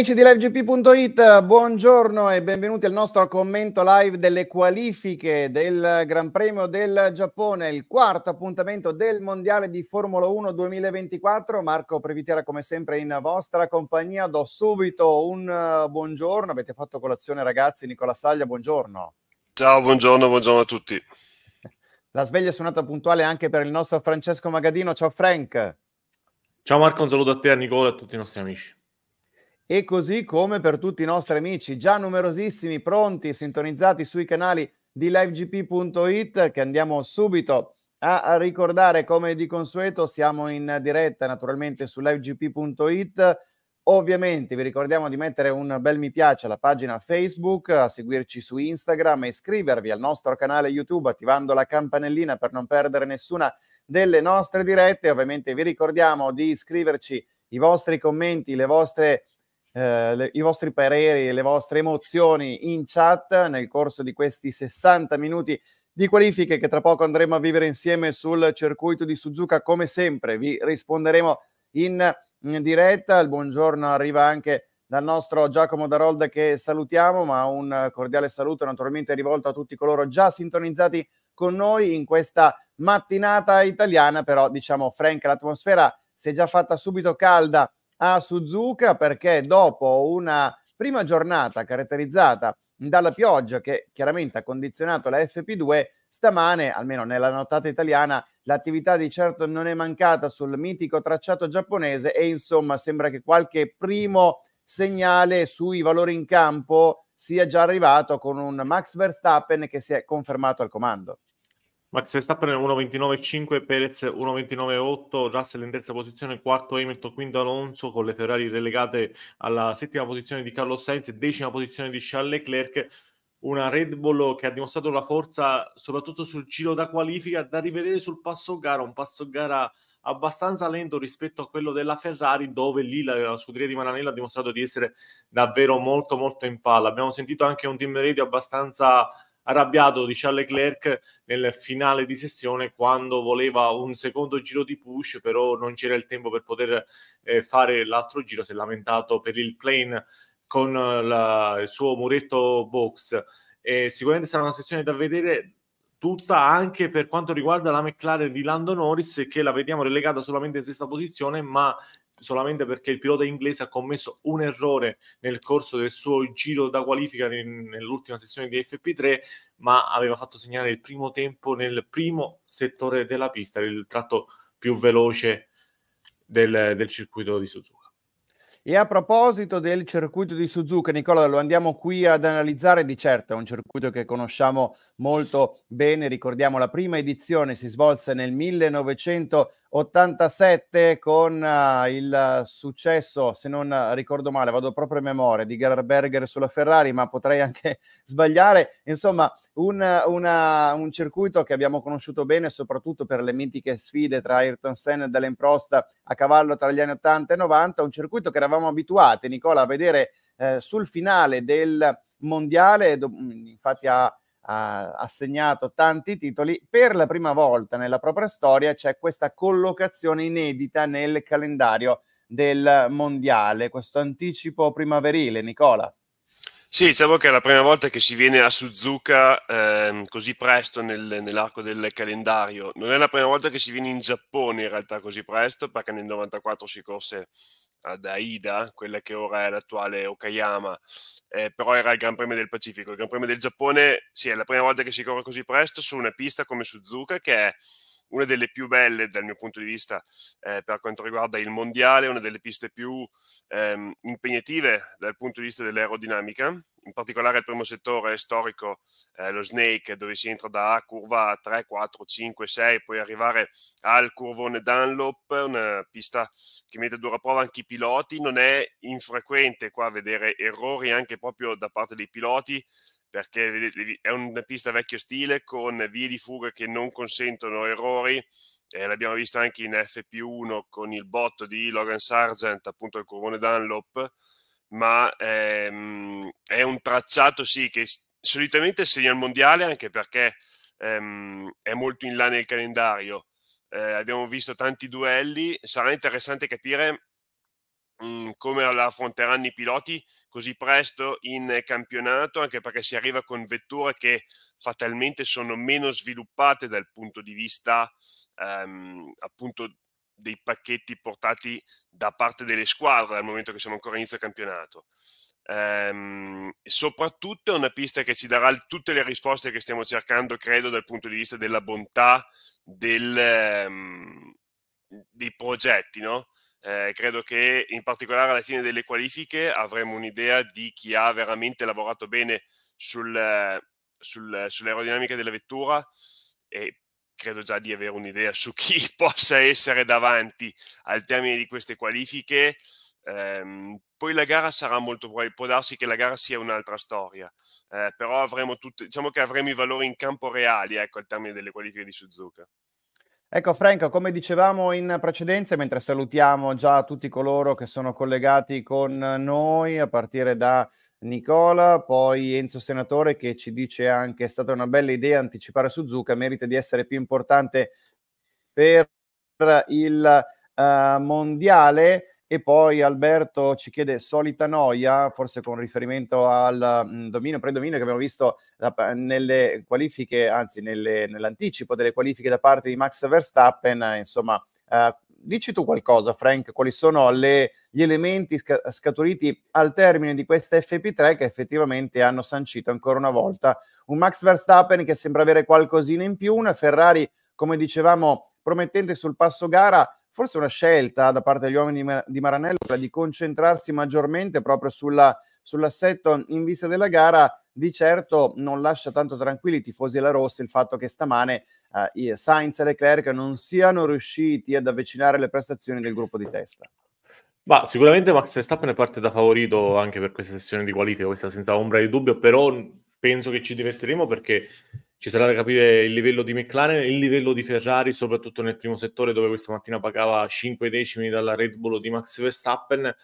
Amici di LiveGP.it, buongiorno e benvenuti al nostro commento live delle qualifiche del Gran Premio del Giappone, il quarto appuntamento del Mondiale di Formula 1 2024. Marco Previtera come sempre in vostra compagnia, do subito un eh, buongiorno, avete fatto colazione ragazzi, Nicola Saglia, buongiorno. Ciao, buongiorno, buongiorno a tutti. La sveglia è suonata puntuale anche per il nostro Francesco Magadino, ciao Frank. Ciao Marco, un saluto a te, a Nicola e a tutti i nostri amici. E così come per tutti i nostri amici già numerosissimi, pronti, sintonizzati sui canali di livegp.it che andiamo subito a ricordare come di consueto siamo in diretta naturalmente su livegp.it Ovviamente vi ricordiamo di mettere un bel mi piace alla pagina Facebook, a seguirci su Instagram e iscrivervi al nostro canale YouTube attivando la campanellina per non perdere nessuna delle nostre dirette. Ovviamente vi ricordiamo di iscriverci i vostri commenti, le vostre eh, le, i vostri pareri e le vostre emozioni in chat nel corso di questi 60 minuti di qualifiche che tra poco andremo a vivere insieme sul circuito di Suzuka. Come sempre vi risponderemo in, in diretta. Il buongiorno arriva anche dal nostro Giacomo Darold che salutiamo, ma un cordiale saluto naturalmente rivolto a tutti coloro già sintonizzati con noi in questa mattinata italiana, però diciamo franca l'atmosfera si è già fatta subito calda a Suzuka perché dopo una prima giornata caratterizzata dalla pioggia che chiaramente ha condizionato la FP2, stamane, almeno nella nottata italiana, l'attività di certo non è mancata sul mitico tracciato giapponese e insomma sembra che qualche primo segnale sui valori in campo sia già arrivato con un Max Verstappen che si è confermato al comando. Max Verstappen 1.29.5, Perez 1.29.8, Russell in terza posizione, quarto Hamilton, quinto Alonso con le Ferrari relegate alla settima posizione di Carlos Sainz e decima posizione di Charles Leclerc. Una Red Bull che ha dimostrato la forza soprattutto sul giro da qualifica da rivedere sul passo gara, un passo gara abbastanza lento rispetto a quello della Ferrari, dove lì la, la scuderia di Mananello ha dimostrato di essere davvero molto molto in palla. Abbiamo sentito anche un team radio abbastanza arrabbiato di Charles Leclerc nel finale di sessione quando voleva un secondo giro di push, però non c'era il tempo per poter eh, fare l'altro giro, si è lamentato per il plane con la, il suo muretto box. Eh, sicuramente sarà una sessione da vedere tutta anche per quanto riguarda la McLaren di Lando Norris che la vediamo relegata solamente in sesta posizione ma solamente perché il pilota inglese ha commesso un errore nel corso del suo giro da qualifica in, nell'ultima sessione di FP3, ma aveva fatto segnare il primo tempo nel primo settore della pista, il tratto più veloce del, del circuito di Suzuka. E a proposito del circuito di Suzuka, Nicola, lo andiamo qui ad analizzare di certo, è un circuito che conosciamo molto bene, ricordiamo la prima edizione si svolse nel 1900 87 con uh, il successo, se non ricordo male, vado proprio a memoria, di Gerberger sulla Ferrari, ma potrei anche sbagliare. Insomma, un, una, un, circuito che abbiamo conosciuto bene, soprattutto per le mitiche sfide tra Ayrton Senna e Dallin Prost a cavallo tra gli anni 80 e 90, un circuito che eravamo abituati, Nicola, a vedere eh, sul finale del mondiale, infatti ha ha assegnato tanti titoli, per la prima volta nella propria storia c'è questa collocazione inedita nel calendario del mondiale, questo anticipo primaverile, Nicola. Sì, diciamo che è la prima volta che si viene a Suzuka ehm, così presto nel, nell'arco del calendario. Non è la prima volta che si viene in Giappone in realtà così presto, perché nel 94 si corse ad Aida, quella che ora è l'attuale Okayama, eh, però era il Gran Premio del Pacifico. Il Gran Premio del Giappone, sì, è la prima volta che si corre così presto su una pista come Suzuka, che è una delle più belle dal mio punto di vista eh, per quanto riguarda il mondiale, una delle piste più ehm, impegnative dal punto di vista dell'aerodinamica in particolare il primo settore storico, eh, lo snake, dove si entra da curva 3, 4, 5, 6, poi arrivare al curvone Dunlop, una pista che mette a dura prova anche i piloti, non è infrequente qua vedere errori anche proprio da parte dei piloti, perché è una pista vecchio stile con vie di fuga che non consentono errori, eh, l'abbiamo visto anche in FP1 con il botto di Logan Sargent, appunto al curvone Dunlop, ma ehm, è un tracciato sì che solitamente segna il mondiale anche perché ehm, è molto in là nel calendario. Eh, abbiamo visto tanti duelli, sarà interessante capire mh, mhmm, come la affronteranno i piloti così presto in campionato, anche perché si arriva con vetture che fatalmente sono meno sviluppate dal punto di vista ehm, appunto dei pacchetti portati da parte delle squadre al momento che siamo ancora inizio campionato. Ehm, soprattutto è una pista che ci darà tutte le risposte che stiamo cercando, credo, dal punto di vista della bontà del, ehm, dei progetti, no? Eh, credo che in particolare alla fine delle qualifiche avremo un'idea di chi ha veramente lavorato bene sul, sul, sull'aerodinamica della vettura e credo già di avere un'idea su chi possa essere davanti al termine di queste qualifiche. Ehm, poi la gara sarà molto probabile, può darsi che la gara sia un'altra storia, eh, però avremo tutte, diciamo che avremo i valori in campo reali ecco, al termine delle qualifiche di Suzuka. Ecco Franco, come dicevamo in precedenza, mentre salutiamo già tutti coloro che sono collegati con noi, a partire da Nicola, poi Enzo Senatore che ci dice anche è stata una bella idea anticipare Suzuka, merita di essere più importante per eh, il uh, mondiale e poi Alberto ci chiede solita noia, forse con riferimento al mm, dominio predominio che abbiamo visto da, nelle qualifiche, anzi nelle, nell'anticipo delle qualifiche da parte di Max Verstappen, insomma uh, dici tu qualcosa, Frank, quali sono le, gli elementi scaturiti al termine di questa FP3 che effettivamente hanno sancito ancora una volta un Max Verstappen che sembra avere qualcosina in più, una Ferrari, come dicevamo, promettente sul passo gara, forse una scelta da parte degli uomini di, Maranello di concentrarsi maggiormente proprio sulla, sull'assetto in vista della gara, di certo non lascia tanto tranquilli i tifosi alla rossa il fatto che stamane eh, Sainz e Leclerc non siano riusciti ad avvicinare le prestazioni del gruppo di testa. Ma sicuramente Max Verstappen parte da favorito anche per questa sessione di qualifica, questa senza ombra di dubbio, però penso che ci divertiremo perché ci sarà da capire il livello di McLaren e il livello di Ferrari, soprattutto nel primo settore dove questa mattina pagava 5 decimi dalla Red Bull di Max Verstappen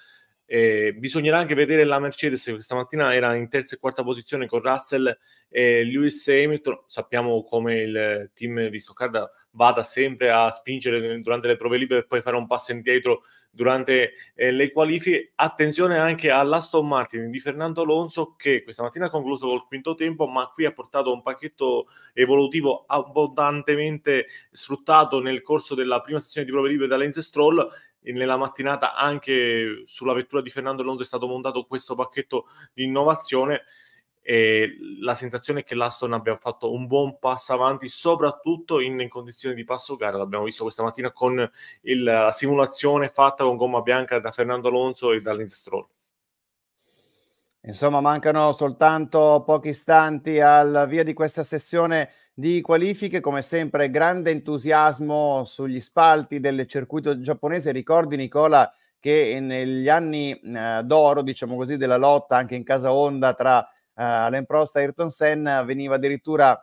eh, bisognerà anche vedere la Mercedes che stamattina era in terza e quarta posizione con Russell e Lewis Hamilton. Sappiamo come il team di Stoccarda vada sempre a spingere durante le prove libere e poi fare un passo indietro durante eh, le qualifiche. Attenzione anche all'Aston Martin di Fernando Alonso che questa mattina ha concluso col quinto tempo, ma qui ha portato un pacchetto evolutivo abbondantemente sfruttato nel corso della prima sessione di prove libere da Lenz Stroll nella mattinata anche sulla vettura di Fernando Alonso è stato montato questo pacchetto di innovazione e la sensazione è che l'Aston abbia fatto un buon passo avanti, soprattutto in, in condizioni di passo gara. L'abbiamo visto questa mattina con il, la simulazione fatta con gomma bianca da Fernando Alonso e da Linz Stroll. Insomma, mancano soltanto pochi istanti al via di questa sessione di qualifiche. Come sempre, grande entusiasmo sugli spalti del circuito giapponese. Ricordi, Nicola, che negli anni eh, d'oro, diciamo così, della lotta anche in casa Honda tra eh, Alain Prost e Ayrton Senna veniva addirittura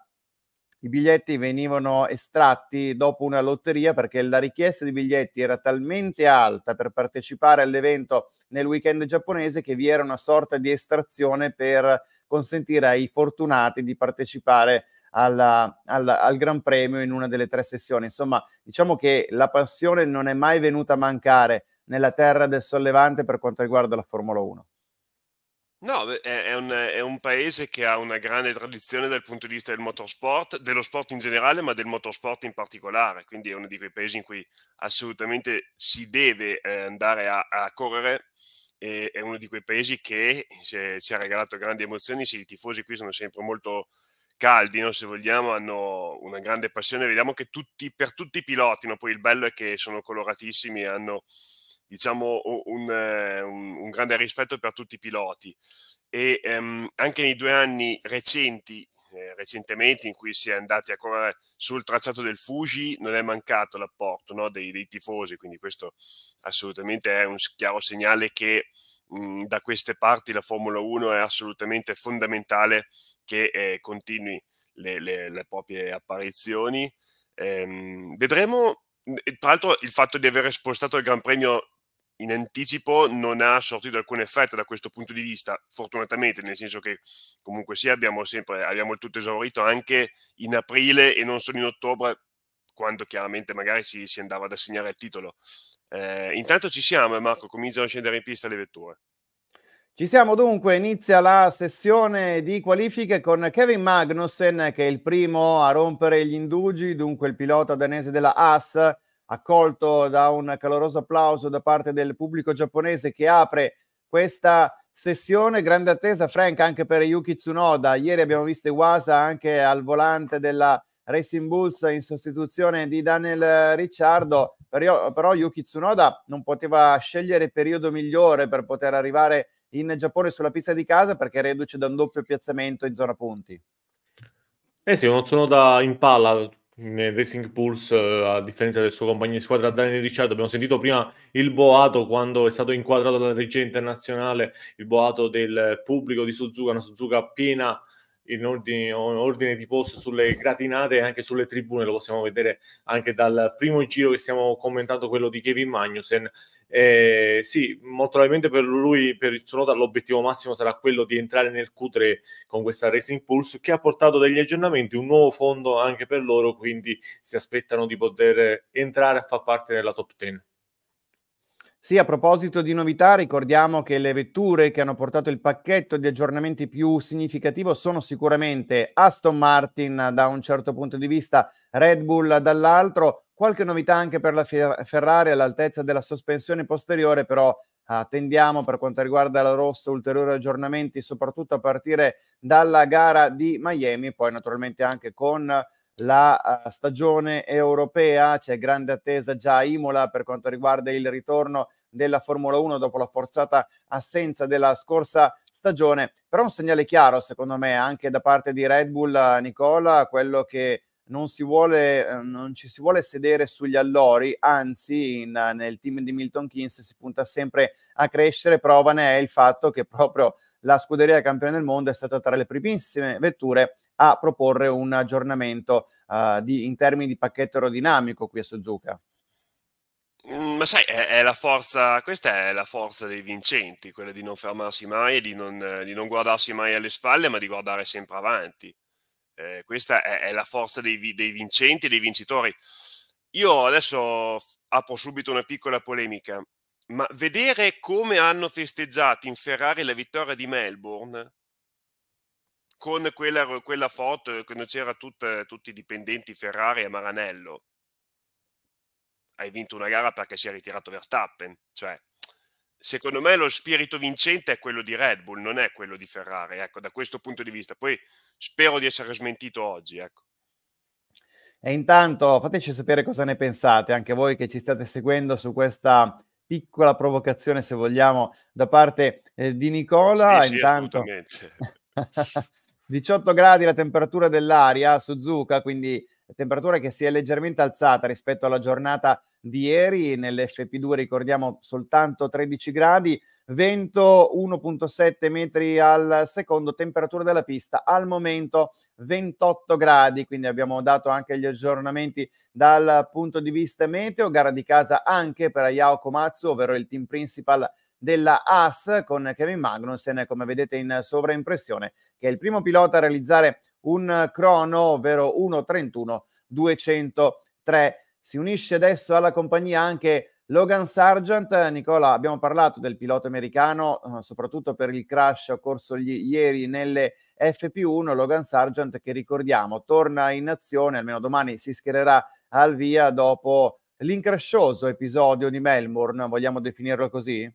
i biglietti venivano estratti dopo una lotteria perché la richiesta di biglietti era talmente alta per partecipare all'evento nel weekend giapponese che vi era una sorta di estrazione per consentire ai fortunati di partecipare alla, alla, al Gran Premio in una delle tre sessioni. Insomma, diciamo che la passione non è mai venuta a mancare nella terra del sollevante per quanto riguarda la Formula 1. No, beh, è un, è un paese che ha una grande tradizione dal punto di vista del motorsport, dello sport in generale, ma del motorsport in particolare. Quindi è uno di quei paesi in cui assolutamente si deve eh, andare a, a correre. E, è uno di quei paesi che ci ha regalato grandi emozioni. Sì, I tifosi qui sono sempre molto caldi, no? se vogliamo, hanno una grande passione. Vediamo che tutti, per tutti i piloti, no? poi il bello è che sono coloratissimi e hanno diciamo, un, eh, un, un, grande rispetto per tutti i piloti. E ehm, anche nei due anni recenti, eh, recentemente, in cui si è andati a correre sul tracciato del Fuji, non è mancato l'apporto no, dei, dei, tifosi, quindi questo assolutamente è un chiaro segnale che mh, mm, da queste parti la Formula 1 è assolutamente fondamentale che eh, continui le, le, le, proprie apparizioni. Ehm, vedremo mm, tra l'altro il fatto di aver spostato il Gran Premio in anticipo non ha sortito alcun effetto da questo punto di vista, fortunatamente, nel senso che comunque sì, abbiamo sempre abbiamo il tutto esaurito anche in aprile e non solo in ottobre, quando chiaramente magari si, si andava ad assegnare il titolo. Eh, intanto ci siamo e Marco cominciano a scendere in pista le vetture. Ci siamo dunque, inizia la sessione di qualifiche con Kevin Magnussen che è il primo a rompere gli indugi, dunque il pilota danese della Haas accolto da un caloroso applauso da parte del pubblico giapponese che apre questa sessione. Grande attesa, Frank, anche per Yuki Tsunoda. Ieri abbiamo visto Iwasa anche al volante della Racing Bulls in sostituzione di Daniel eh, Ricciardo, però, però Yuki Tsunoda non poteva scegliere il periodo migliore per poter arrivare in Giappone sulla pista di casa perché reduce da un doppio piazzamento in zona punti. Eh sì, uno Tsunoda in palla, nel Racing Pulse, eh, a differenza del suo compagno di squadra Daniel Ricciardo. Abbiamo sentito prima il boato quando è stato inquadrato dalla regia internazionale, il boato del pubblico di Suzuka, una Suzuka piena in ordine, in ordine di posto sulle gratinate e anche sulle tribune, lo possiamo vedere anche dal primo giro che stiamo commentando, quello di Kevin Magnussen. Eh, sì, molto probabilmente per lui, per il suo Tsunoda, l'obiettivo massimo sarà quello di entrare nel Q3 con questa Racing Pulse che ha portato degli aggiornamenti, un nuovo fondo anche per loro, quindi si aspettano di poter entrare a far parte della top 10. Sì, a proposito di novità, ricordiamo che le vetture che hanno portato il pacchetto di aggiornamenti più significativo sono sicuramente Aston Martin da un certo punto di vista, Red Bull dall'altro, qualche novità anche per la Ferrari all'altezza della sospensione posteriore, però attendiamo per quanto riguarda la rossa ulteriori aggiornamenti, soprattutto a partire dalla gara di Miami, poi naturalmente anche con la eh, stagione europea, c'è grande attesa già a Imola per quanto riguarda il ritorno della Formula 1 dopo la forzata assenza della scorsa stagione, però un segnale chiaro secondo me anche da parte di Red Bull eh, Nicola, quello che non, si vuole, eh, non ci si vuole sedere sugli allori, anzi in, nel team di Milton Keynes si punta sempre a crescere, prova ne è il fatto che proprio la scuderia campione del mondo è stata tra le primissime vetture a proporre un aggiornamento uh, di, in termini di pacchetto aerodinamico qui a Suzuka. Mm, ma sai, è, è, la forza, questa è la forza dei vincenti, quella di non fermarsi mai e di non, di non guardarsi mai alle spalle, ma di guardare sempre avanti. Eh, questa è, è, la forza dei, dei vincenti e dei vincitori. Io adesso apro subito una piccola polemica, ma vedere come hanno festeggiato in Ferrari la vittoria di Melbourne con quella, quella foto eh, quando c'era tut, tutti i dipendenti Ferrari e Maranello. Hai vinto una gara perché si è ritirato Verstappen, cioè secondo me lo spirito vincente è quello di Red Bull, non è quello di Ferrari, ecco, da questo punto di vista. Poi spero di essere smentito oggi, ecco. E intanto fateci sapere cosa ne pensate, anche voi che ci state seguendo su questa piccola provocazione, se vogliamo, da parte eh, di Nicola. Sì, intanto... 18 gradi la temperatura dell'aria a Suzuka, quindi temperatura che si è leggermente alzata rispetto alla giornata di ieri, nell'FP2 ricordiamo soltanto 13 gradi, vento 1.7 metri al secondo, temperatura della pista al momento 28 gradi, quindi abbiamo dato anche gli aggiornamenti dal punto di vista meteo, gara di casa anche per Ayao Komatsu, ovvero il team principal della AS con Kevin Magnussen, come vedete in sovraimpressione, che è il primo pilota a realizzare un crono, ovvero 1.31 203. Si unisce adesso alla compagnia anche Logan Sargent, Nicola, abbiamo parlato del pilota americano, eh, soprattutto per il crash occorso ieri nelle FP1. Logan Sargent, che ricordiamo, torna in azione, almeno domani si schiererà al via dopo l'incrascioso episodio di Melbourne, vogliamo definirlo così?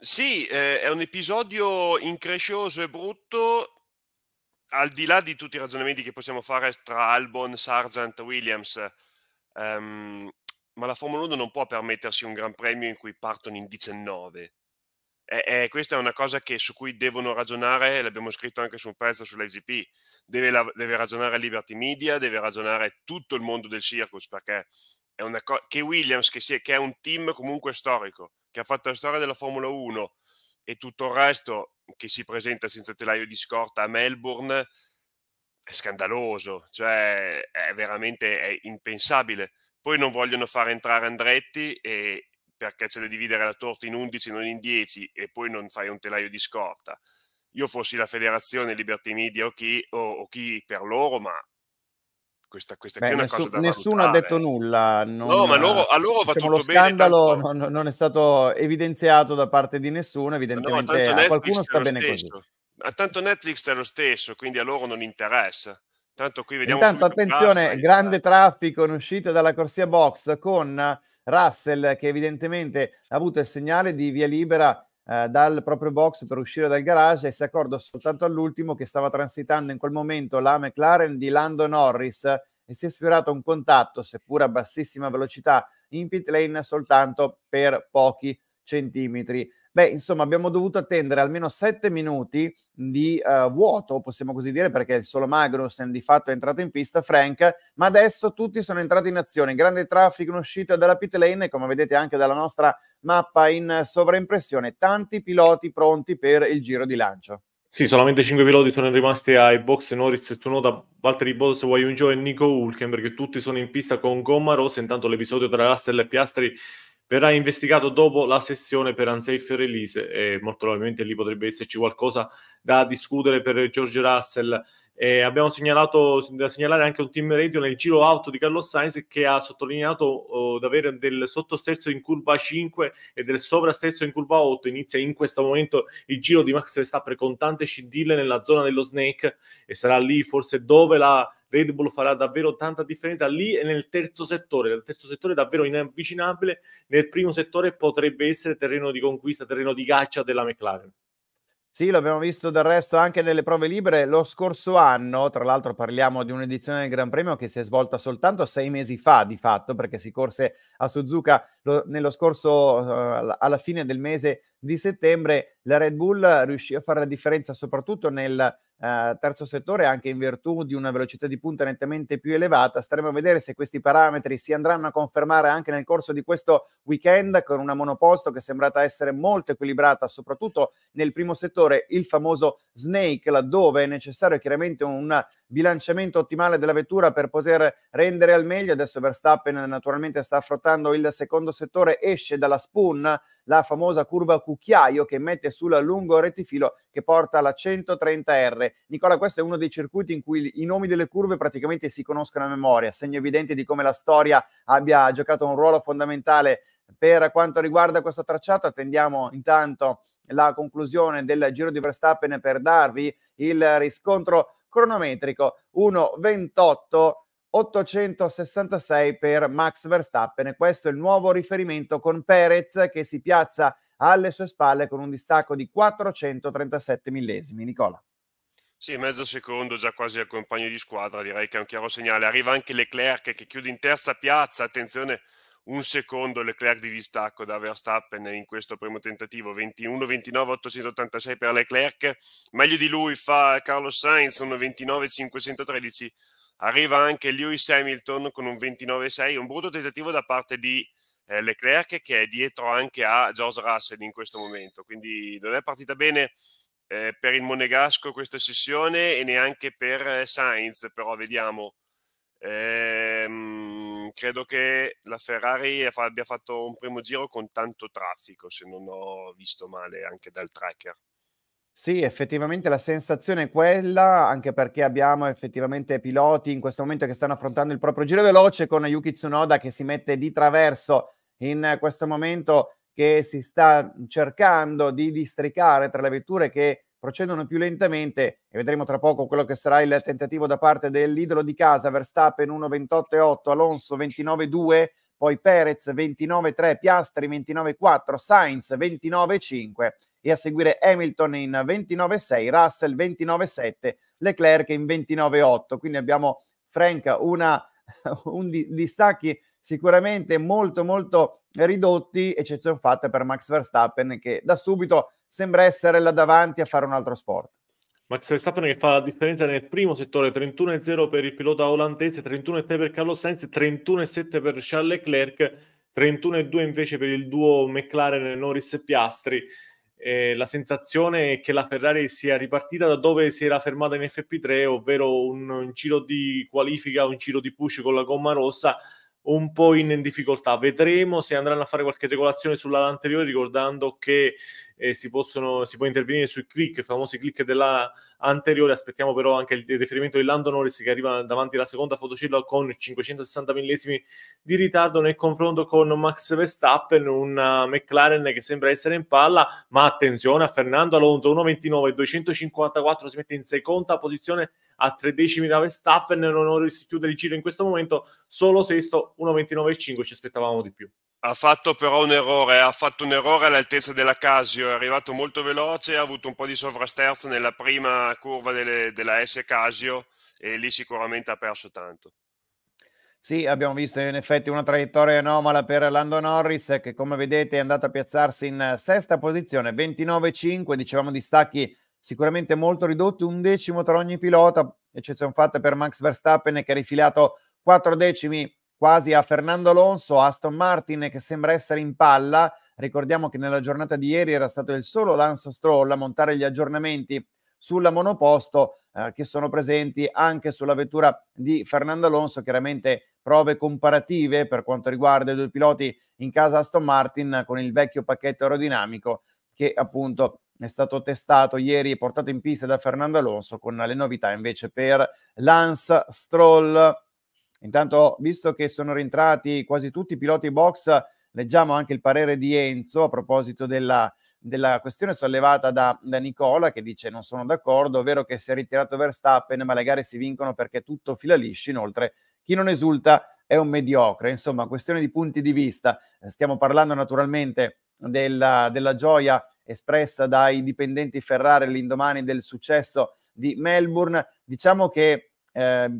Sì, eh, è un episodio increscioso e brutto, al di là di tutti i ragionamenti che possiamo fare tra Albon, Sargent, Williams, ehm, ma la Formula 1 non può permettersi un gran premio in cui partono in 19. E, e questa è una cosa che, su cui devono ragionare, l'abbiamo scritto anche su un pezzo sull'XGP, deve, la, deve ragionare Liberty Media, deve ragionare tutto il mondo del circus, perché è una cosa che Williams, che, si che è un team comunque storico, che ha fatto la storia della Formula 1 e tutto il resto che si presenta senza telaio di scorta a Melbourne è scandaloso, cioè è veramente è impensabile. Poi non vogliono far entrare Andretti e, perché c'è da dividere la torta in 11 non in 10 e poi non fai un telaio di scorta. Io fossi la federazione Liberty Media o chi, o, o chi per loro, ma questa, questa Beh, è una nessun, cosa da Nessuno valutare. ha detto nulla. Non, no, ma loro, a loro va diciamo, tutto Lo scandalo bene, tanto... non, è stato evidenziato da parte di nessuno, evidentemente no, a qualcuno sta bene stesso. così. Ma tanto Netflix è lo stesso, quindi a loro non interessa. Tanto qui vediamo Intanto attenzione, basta, grande traffico in uscita dalla corsia box con Russell che evidentemente ha avuto il segnale di via libera eh, dal proprio box per uscire dal garage e si accorda soltanto all'ultimo che stava transitando in quel momento la McLaren di Lando Norris e si è sfiorato un contatto, seppur a bassissima velocità, in pit lane soltanto per pochi centimetri. Beh, insomma, abbiamo dovuto attendere almeno sette minuti di uh, vuoto, possiamo così dire, perché il solo Magnussen di fatto è entrato in pista, Frank, ma adesso tutti sono entrati in azione. Grande traffico in uscita dalla pit lane, come vedete anche dalla nostra mappa in sovraimpressione. Tanti piloti pronti per il giro di lancio. Sì, solamente cinque piloti sono rimasti ai box, Norris, Tsunoda, Valtteri Bottas, Wayunjo e Nico Hulkenberg, tutti sono in pista con gomma rossa, intanto l'episodio tra Russell e Piastri verrà investigato dopo la sessione per unsafe release e molto probabilmente lì potrebbe esserci qualcosa da discutere per George Russell eh, abbiamo segnalato, da segnalare anche un team radio nel giro auto di Carlos Sainz che ha sottolineato oh, di avere del sottosterzo in curva 5 e del sovrasterzo in curva 8. Inizia in questo momento il giro di Max Verstappen con tante scindille nella zona dello snake e sarà lì forse dove la Red Bull farà davvero tanta differenza lì e nel terzo settore. Nel terzo settore è davvero inavvicinabile, nel primo settore potrebbe essere terreno di conquista, terreno di caccia della McLaren. Sì, l'abbiamo visto del resto anche nelle prove libere lo scorso anno, tra l'altro parliamo di un'edizione del Gran Premio che si è svolta soltanto sei mesi fa di fatto, perché si corse a Suzuka lo, nello scorso, uh, alla fine del mese di settembre, la Red Bull riuscì a fare la differenza soprattutto nel eh, terzo settore anche in virtù di una velocità di punta nettamente più elevata. Staremo a vedere se questi parametri si andranno a confermare anche nel corso di questo weekend con una monoposto che è sembrata essere molto equilibrata, soprattutto nel primo settore, il famoso snake, laddove è necessario chiaramente un bilanciamento ottimale della vettura per poter rendere al meglio. Adesso Verstappen naturalmente sta affrontando il secondo settore, esce dalla spoon, la famosa curva cucchiaio che mette sul lungo rettifilo che porta alla 130R. Nicola questo è uno dei circuiti in cui i nomi delle curve praticamente si conoscono a memoria, segno evidente di come la storia abbia giocato un ruolo fondamentale per quanto riguarda questo tracciato. Attendiamo intanto la conclusione del Giro di Verstappen per darvi il riscontro cronometrico 1.28. 866 per Max Verstappen. Questo è il nuovo riferimento con Perez che si piazza alle sue spalle con un distacco di 437 millesimi. Nicola. Sì, mezzo secondo già quasi al compagno di squadra, direi che è un chiaro segnale. Arriva anche Leclerc che chiude in terza piazza, attenzione, un secondo Leclerc di distacco da Verstappen in questo primo tentativo, 21-29-886 per Leclerc, meglio di lui fa Carlos Sainz, 1-29-513, arriva anche Lewis Hamilton con un 29-6, un brutto tentativo da parte di eh, Leclerc che è dietro anche a George Russell in questo momento, quindi non è partita bene eh, per il Monegasco questa sessione e neanche per eh, Sainz, però vediamo. Ehm, credo che la Ferrari abbia fatto un primo giro con tanto traffico, se non ho visto male anche dal tracker. Sì, effettivamente la sensazione è quella, anche perché abbiamo effettivamente piloti in questo momento che stanno affrontando il proprio giro veloce con Yuki Tsunoda che si mette di traverso in questo momento che si sta cercando di districare tra le vetture che procedono più lentamente e vedremo tra poco quello che sarà il tentativo da parte dell'idolo di casa Verstappen 1.28.8, Alonso 29.2, poi Perez 29.3, Piastri 29.4, Sainz 29.5 e a seguire Hamilton in 29.6, Russell 29.7, Leclerc in 29.8. Quindi abbiamo Frank una, un distacchi sicuramente molto molto ridotti, eccezione fatta per Max Verstappen che da subito sembra essere là davanti a fare un altro sport. Max Verstappen che fa la differenza nel primo settore 31-0 per il pilota olandese 31-3 per Carlos Sainz 31-7 per Charles Leclerc 31-2 invece per il duo McLaren Norris Piastri eh, la sensazione è che la Ferrari sia ripartita da dove si era fermata in FP3 ovvero un, un giro di qualifica un giro di push con la gomma rossa un po' in difficoltà. Vedremo se andranno a fare qualche regolazione sull'ala anteriore, ricordando che e si, possono, si può intervenire sui click, famosi click della anteriore. Aspettiamo però anche il riferimento di Lando Norris che arriva davanti alla seconda fotocella con 560 millesimi di ritardo nel confronto con Max Verstappen, un uh, McLaren che sembra essere in palla, ma attenzione a Fernando Alonso 1.29 254 si mette in seconda posizione a tre decimi da Verstappen, non si chiude il giro in questo momento, solo sesto 1.29.5 ci aspettavamo di più. Ha fatto però un errore, ha fatto un errore all'altezza della Casio, è arrivato molto veloce, ha avuto un po' di sovrasterzo nella prima curva delle, della S Casio e lì sicuramente ha perso tanto. Sì, abbiamo visto in effetti una traiettoria anomala per Lando Norris che come vedete è andato a piazzarsi in eh, sesta posizione, 29-5, dicevamo distacchi sicuramente molto ridotti, un decimo tra ogni pilota, eccezione fatta per Max Verstappen che ha rifilato quattro decimi quasi a Fernando Alonso, Aston Martin che sembra essere in palla. Ricordiamo che nella giornata di ieri era stato il solo Lance Stroll a montare gli aggiornamenti sulla monoposto eh, che sono presenti anche sulla vettura di Fernando Alonso, chiaramente prove comparative per quanto riguarda i due piloti in casa Aston Martin con il vecchio pacchetto aerodinamico che appunto è stato testato ieri e portato in pista da Fernando Alonso con le novità invece per Lance Stroll. Intanto, visto che sono rientrati quasi tutti i piloti box, leggiamo anche il parere di Enzo a proposito della, della questione sollevata da, da, Nicola che dice non sono d'accordo, ovvero che si è ritirato Verstappen, ma le gare si vincono perché tutto fila liscio, inoltre chi non esulta è un mediocre. Insomma, questione di punti di vista. Stiamo parlando naturalmente della, della gioia espressa dai dipendenti Ferrari l'indomani del successo di Melbourne. Diciamo che eh,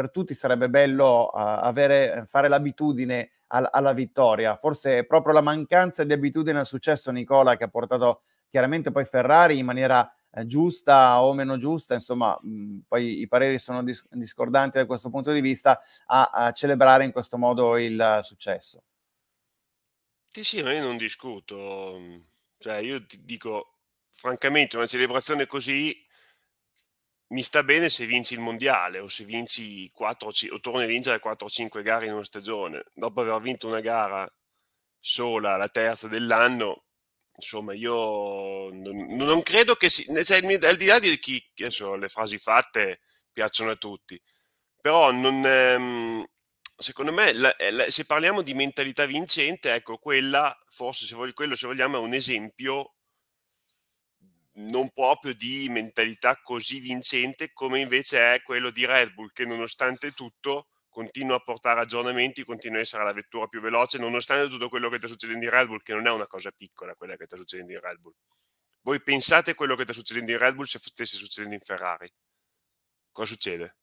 per tutti sarebbe bello uh, avere, eh, fare l'abitudine al, alla vittoria. Forse è proprio la mancanza di abitudine al successo, Nicola, che ha portato chiaramente poi Ferrari in maniera eh, giusta o meno giusta, insomma, mh, mm, poi i pareri sono dis- discordanti da questo punto di vista, a, a celebrare in questo modo il uh, successo. Sì, sì, ma io non discuto. Mm, cioè, io ti dico, francamente, una celebrazione così mi sta bene se vinci il mondiale o se vinci 4 o torni a vincere 4 o 5 gare in una stagione. Dopo aver vinto una gara sola, la terza dell'anno, insomma, io non, non credo che si, cioè, al di là di chi adesso, le frasi fatte piacciono a tutti, però non, ehm, secondo me eh, se parliamo di mentalità vincente, ecco, quella forse quello se vogliamo è un esempio non proprio di mentalità così vincente come invece è quello di Red Bull che nonostante tutto continua a portare aggiornamenti, continua a essere la vettura più veloce nonostante tutto quello che sta succedendo in Red Bull che non è una cosa piccola quella che sta succedendo in Red Bull. Voi pensate quello che sta succedendo in Red Bull se stesse succedendo in Ferrari? Cosa succede?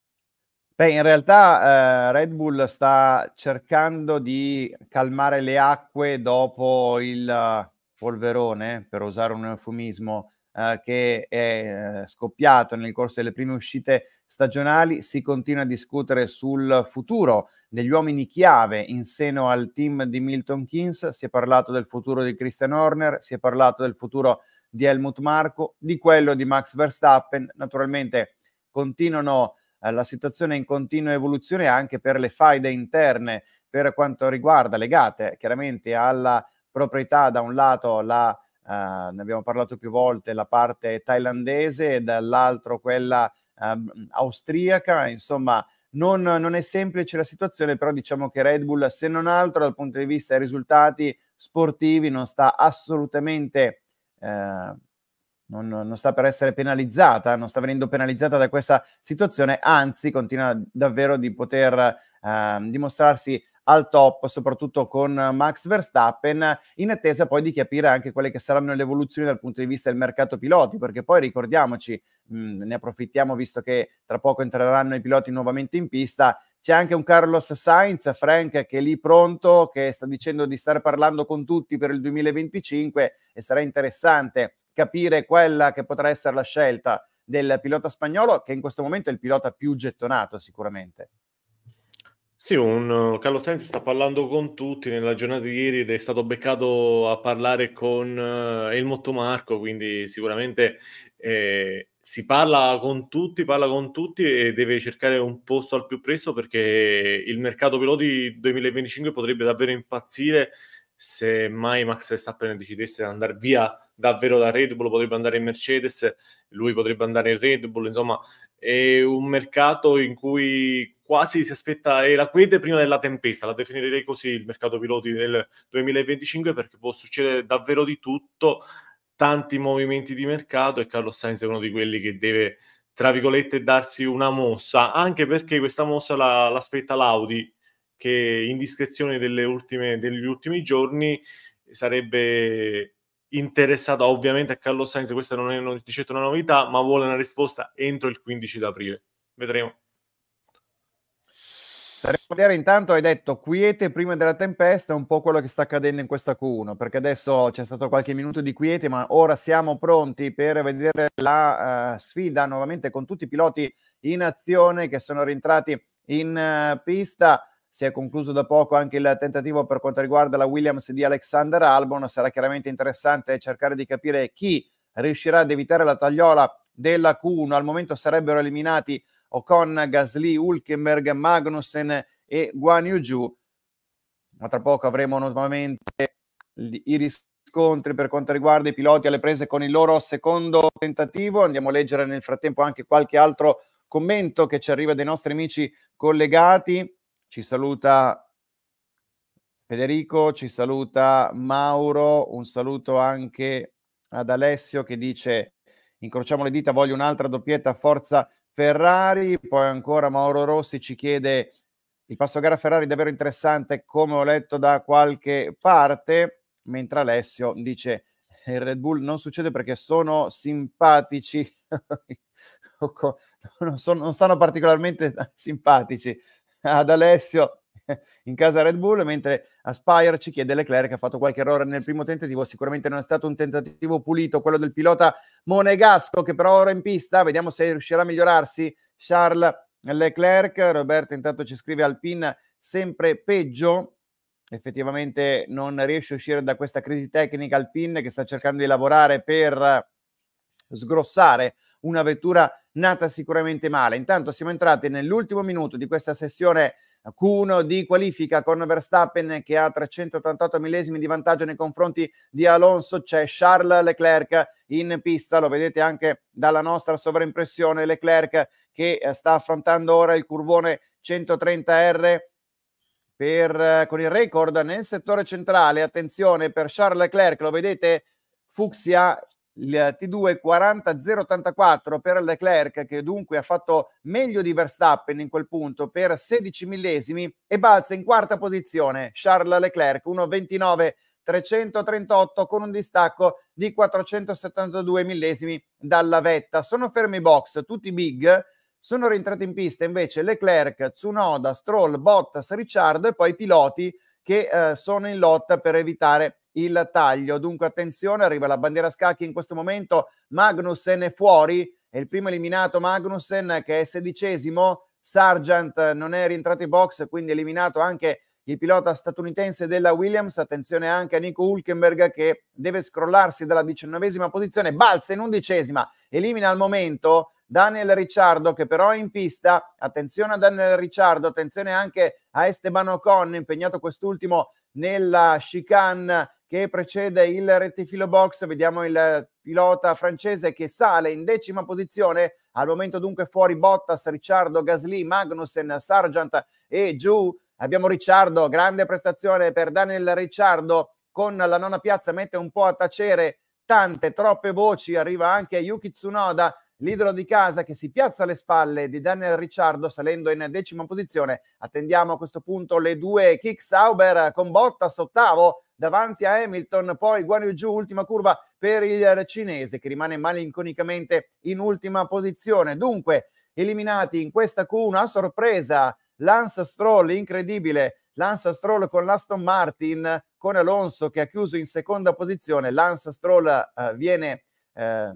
Beh, in realtà eh, Red Bull sta cercando di calmare le acque dopo il eh, polverone, per usare un eufemismo, eh, che è eh, scoppiato nel corso delle prime uscite stagionali, si continua a discutere sul futuro degli uomini chiave in seno al team di Milton Keynes, si è parlato del futuro di Christian Horner, si è parlato del futuro di Helmut Marko, di quello di Max Verstappen, naturalmente continuano eh, la situazione è in continua evoluzione anche per le faide interne per quanto riguarda legate chiaramente alla proprietà da un lato la Uh, ne abbiamo parlato più volte, la parte thailandese e dall'altro quella uh, austriaca, insomma non, non, è semplice la situazione, però diciamo che Red Bull se non altro dal punto di vista dei risultati sportivi non sta assolutamente, uh, non, non sta per essere penalizzata, non sta venendo penalizzata da questa situazione, anzi continua davvero di poter ehm, dimostrarsi al top, soprattutto con Max Verstappen, in attesa poi di capire anche quelle che saranno le evoluzioni dal punto di vista del mercato piloti, perché poi ricordiamoci, mh, ne approfittiamo visto che tra poco entreranno i piloti nuovamente in pista, c'è anche un Carlos Sainz, Frank, che è lì pronto, che sta dicendo di stare parlando con tutti per il 2025 e sarà interessante capire quella che potrà essere la scelta del pilota spagnolo, che in questo momento è il pilota più gettonato sicuramente. Sì, un eh, Carlo Sainz sta parlando con tutti nella giornata di ieri ed è stato beccato a parlare con uh, eh, Elmo Marco, quindi sicuramente eh, si parla con tutti, parla con tutti e deve cercare un posto al più presto perché il mercato piloti 2025 potrebbe davvero impazzire se mai Max Verstappen decidesse di andare via davvero da Red Bull, potrebbe andare in Mercedes, lui potrebbe andare in Red Bull, insomma è un mercato in cui quasi si aspetta è la quiete prima della tempesta, la definirei così il mercato piloti del 2025 perché può succedere davvero di tutto, tanti movimenti di mercato e Carlo Sainz è uno di quelli che deve tra virgolette darsi una mossa, anche perché questa mossa la, l'aspetta l'Audi che indiscrezioni ultime, degli ultimi giorni sarebbe interessata ovviamente a Carlo Sainz, questa non è non, certo una novità, ma vuole una risposta entro il 15 aprile. Vedremo. Sarebbe vedere intanto, hai detto quiete prima della tempesta, è un po' quello che sta accadendo in questa Q1, perché adesso c'è stato qualche minuto di quiete, ma ora siamo pronti per vedere la uh, sfida nuovamente con tutti i piloti in azione che sono rientrati in uh, pista si è concluso da poco anche il tentativo per quanto riguarda la Williams di Alexander Albon, sarà chiaramente interessante cercare di capire chi riuscirà ad evitare la tagliola della Q1, al momento sarebbero eliminati Ocon, Gasly, Hulkenberg, Magnussen e Guan Yu Zhu, ma tra poco avremo nuovamente i riscontri per quanto riguarda i piloti alle prese con il loro secondo tentativo. Andiamo a leggere nel frattempo anche qualche altro commento che ci arriva dai nostri amici collegati ci saluta Federico, ci saluta Mauro, un saluto anche ad Alessio che dice incrociamo le dita, voglio un'altra doppietta, forza Ferrari, poi ancora Mauro Rossi ci chiede il passo a gara Ferrari è davvero interessante come ho letto da qualche parte, mentre Alessio dice il Red Bull non succede perché sono simpatici, non, sono, non stanno particolarmente simpatici, ad Alessio in casa Red Bull, mentre Aspire ci chiede Leclerc ha fatto qualche errore nel primo tentativo, sicuramente non è stato un tentativo pulito quello del pilota Monegasco che però ora è in pista, vediamo se riuscirà a migliorarsi Charles Leclerc, Roberto intanto ci scrive Alpin sempre peggio, effettivamente non riesce a uscire da questa crisi tecnica Alpin che sta cercando di lavorare per sgrossare una vettura nata sicuramente male. Intanto siamo entrati nell'ultimo minuto di questa sessione Q1 di qualifica con Verstappen che ha 388 millesimi di vantaggio nei confronti di Alonso. C'è Charles Leclerc in pista, lo vedete anche dalla nostra sovraimpressione. Leclerc che eh, sta affrontando ora il curvone 130R. Per, eh, con il record nel settore centrale, attenzione per Charles Leclerc, lo vedete fucsia il T2 40.084 per Leclerc che dunque ha fatto meglio di Verstappen in quel punto per 16 millesimi e balza in quarta posizione Charles Leclerc 1.29.338 con un distacco di 472 millesimi dalla vetta. Sono fermi i box, tutti big, sono rientrati in pista invece Leclerc, Tsunoda, Stroll, Bottas, Ricciardo e poi i piloti che eh, sono in lotta per evitare il taglio. Dunque attenzione, arriva la bandiera scacchi in questo momento, Magnussen è fuori, è il primo eliminato Magnussen che è sedicesimo, Sargent non è rientrato in box, quindi eliminato anche il pilota statunitense della Williams. Attenzione anche a Nico Hulkenberg che deve scrollarsi dalla diciannovesima posizione, balza in undicesima, elimina al momento Daniel Ricciardo che però è in pista. Attenzione a Daniel Ricciardo, attenzione anche a Esteban Ocon impegnato quest'ultimo nella chicane che precede il rettifilo box. Vediamo il pilota francese che sale in decima posizione. Al momento dunque fuori Bottas, Ricciardo, Gasly, Magnussen, Sargent e giù abbiamo Ricciardo. Grande prestazione per Daniel Ricciardo con la nona piazza. Mette un po' a tacere tante, troppe voci. Arriva anche Yuki Tsunoda. L'idolo di casa che si piazza alle spalle di Daniel Ricciardo salendo in decima posizione. Attendiamo a questo punto le due kick Sauber con Bottas ottavo, davanti a Hamilton, poi Guan Yu ultima curva per il cinese che rimane malinconicamente in ultima posizione. Dunque, eliminati in questa Q1 a sorpresa Lance Stroll, incredibile, Lance Stroll con l'Aston Martin, con Alonso che ha chiuso in seconda posizione, Lance Stroll eh, viene eh,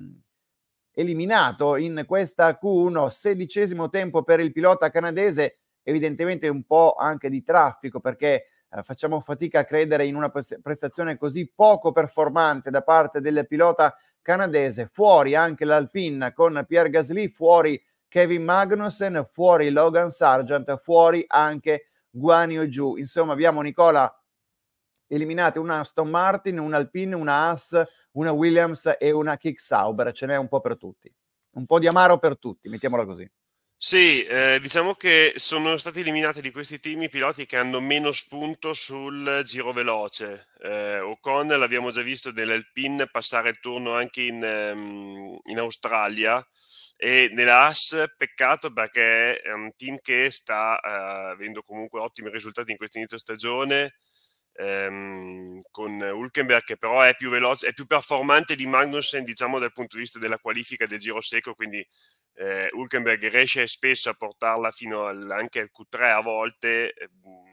eliminato in questa Q1, sedicesimo tempo per il pilota canadese, evidentemente un po' anche di traffico perché eh, facciamo fatica a credere in una prestazione così poco performante da parte del pilota canadese. Fuori anche l'Alpin con Pierre Gasly, fuori Kevin Magnussen, fuori Logan Sargent, fuori anche Guanio Giù. Insomma, abbiamo Nicola eliminate una Aston Martin, un Alpine, una Haas, una Williams e una Kick Sauber. Ce n'è un po' per tutti. Un po' di amaro per tutti, mettiamola così. Sì, eh, diciamo che sono stati eliminati di questi team i piloti che hanno meno spunto sul giro veloce. Eh, Ocon l'abbiamo già visto nell'Alpine passare il turno anche in, ehm, in Australia e nella AS peccato perché è un team che sta eh, avendo comunque ottimi risultati in questo inizio stagione ehm, con Hulkenberg che però è più veloce, è più performante di Magnussen diciamo dal punto di vista della qualifica del giro secco, quindi eh, Hulkenberg riesce spesso a portarla fino al, anche al Q3 a volte, ehm,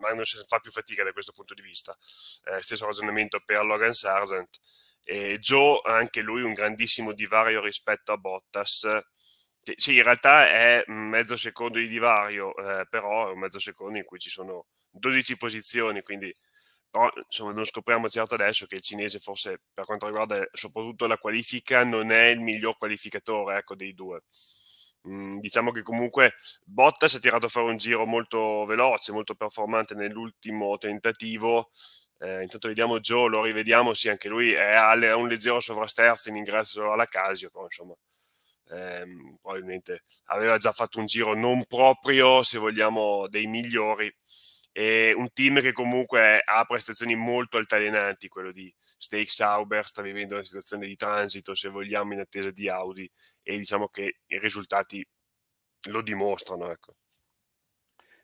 Magnussen fa più fatica da questo punto di vista. Eh, stesso ragionamento per Logan Sargent. E Joe, anche lui, un grandissimo divario rispetto a Bottas. sì, in realtà è mezzo secondo di divario, eh, però è un mezzo secondo in cui ci sono 12 posizioni, quindi però insomma, non scopriamo certo adesso che il cinese forse per quanto riguarda soprattutto la qualifica non è il miglior qualificatore ecco, dei due. Mm, diciamo che comunque Bottas ha tirato a fare un giro molto veloce, molto performante nell'ultimo tentativo. Eh, intanto vediamo Joe, lo rivediamo, sì, anche lui è a un leggero sovrasterzo in ingresso alla Casio, però insomma, ehm, probabilmente aveva già fatto un giro non proprio, se vogliamo, dei migliori e un team che comunque ha prestazioni molto altalenanti, quello di Stake Sauber sta vivendo una situazione di transito, se vogliamo, in attesa di Audi e diciamo che i risultati lo dimostrano. Ecco,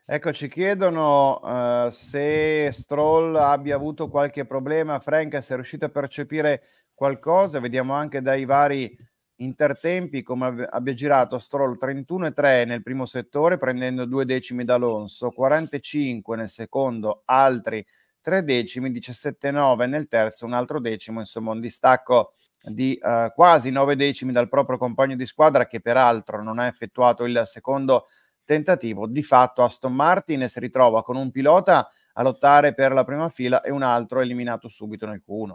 ecco ci chiedono uh, se Stroll abbia avuto qualche problema, Frank, se è riuscito a percepire qualcosa, vediamo anche dai vari Intertempi come abbia girato Stroll 31,3 nel primo settore prendendo due decimi da Alonso, 45 nel secondo, altri tre decimi, 17,9 nel terzo, un altro decimo, insomma un distacco di eh, quasi nove decimi dal proprio compagno di squadra che peraltro non ha effettuato il secondo tentativo. Di fatto Aston Martin si ritrova con un pilota a lottare per la prima fila e un altro eliminato subito nel Q1.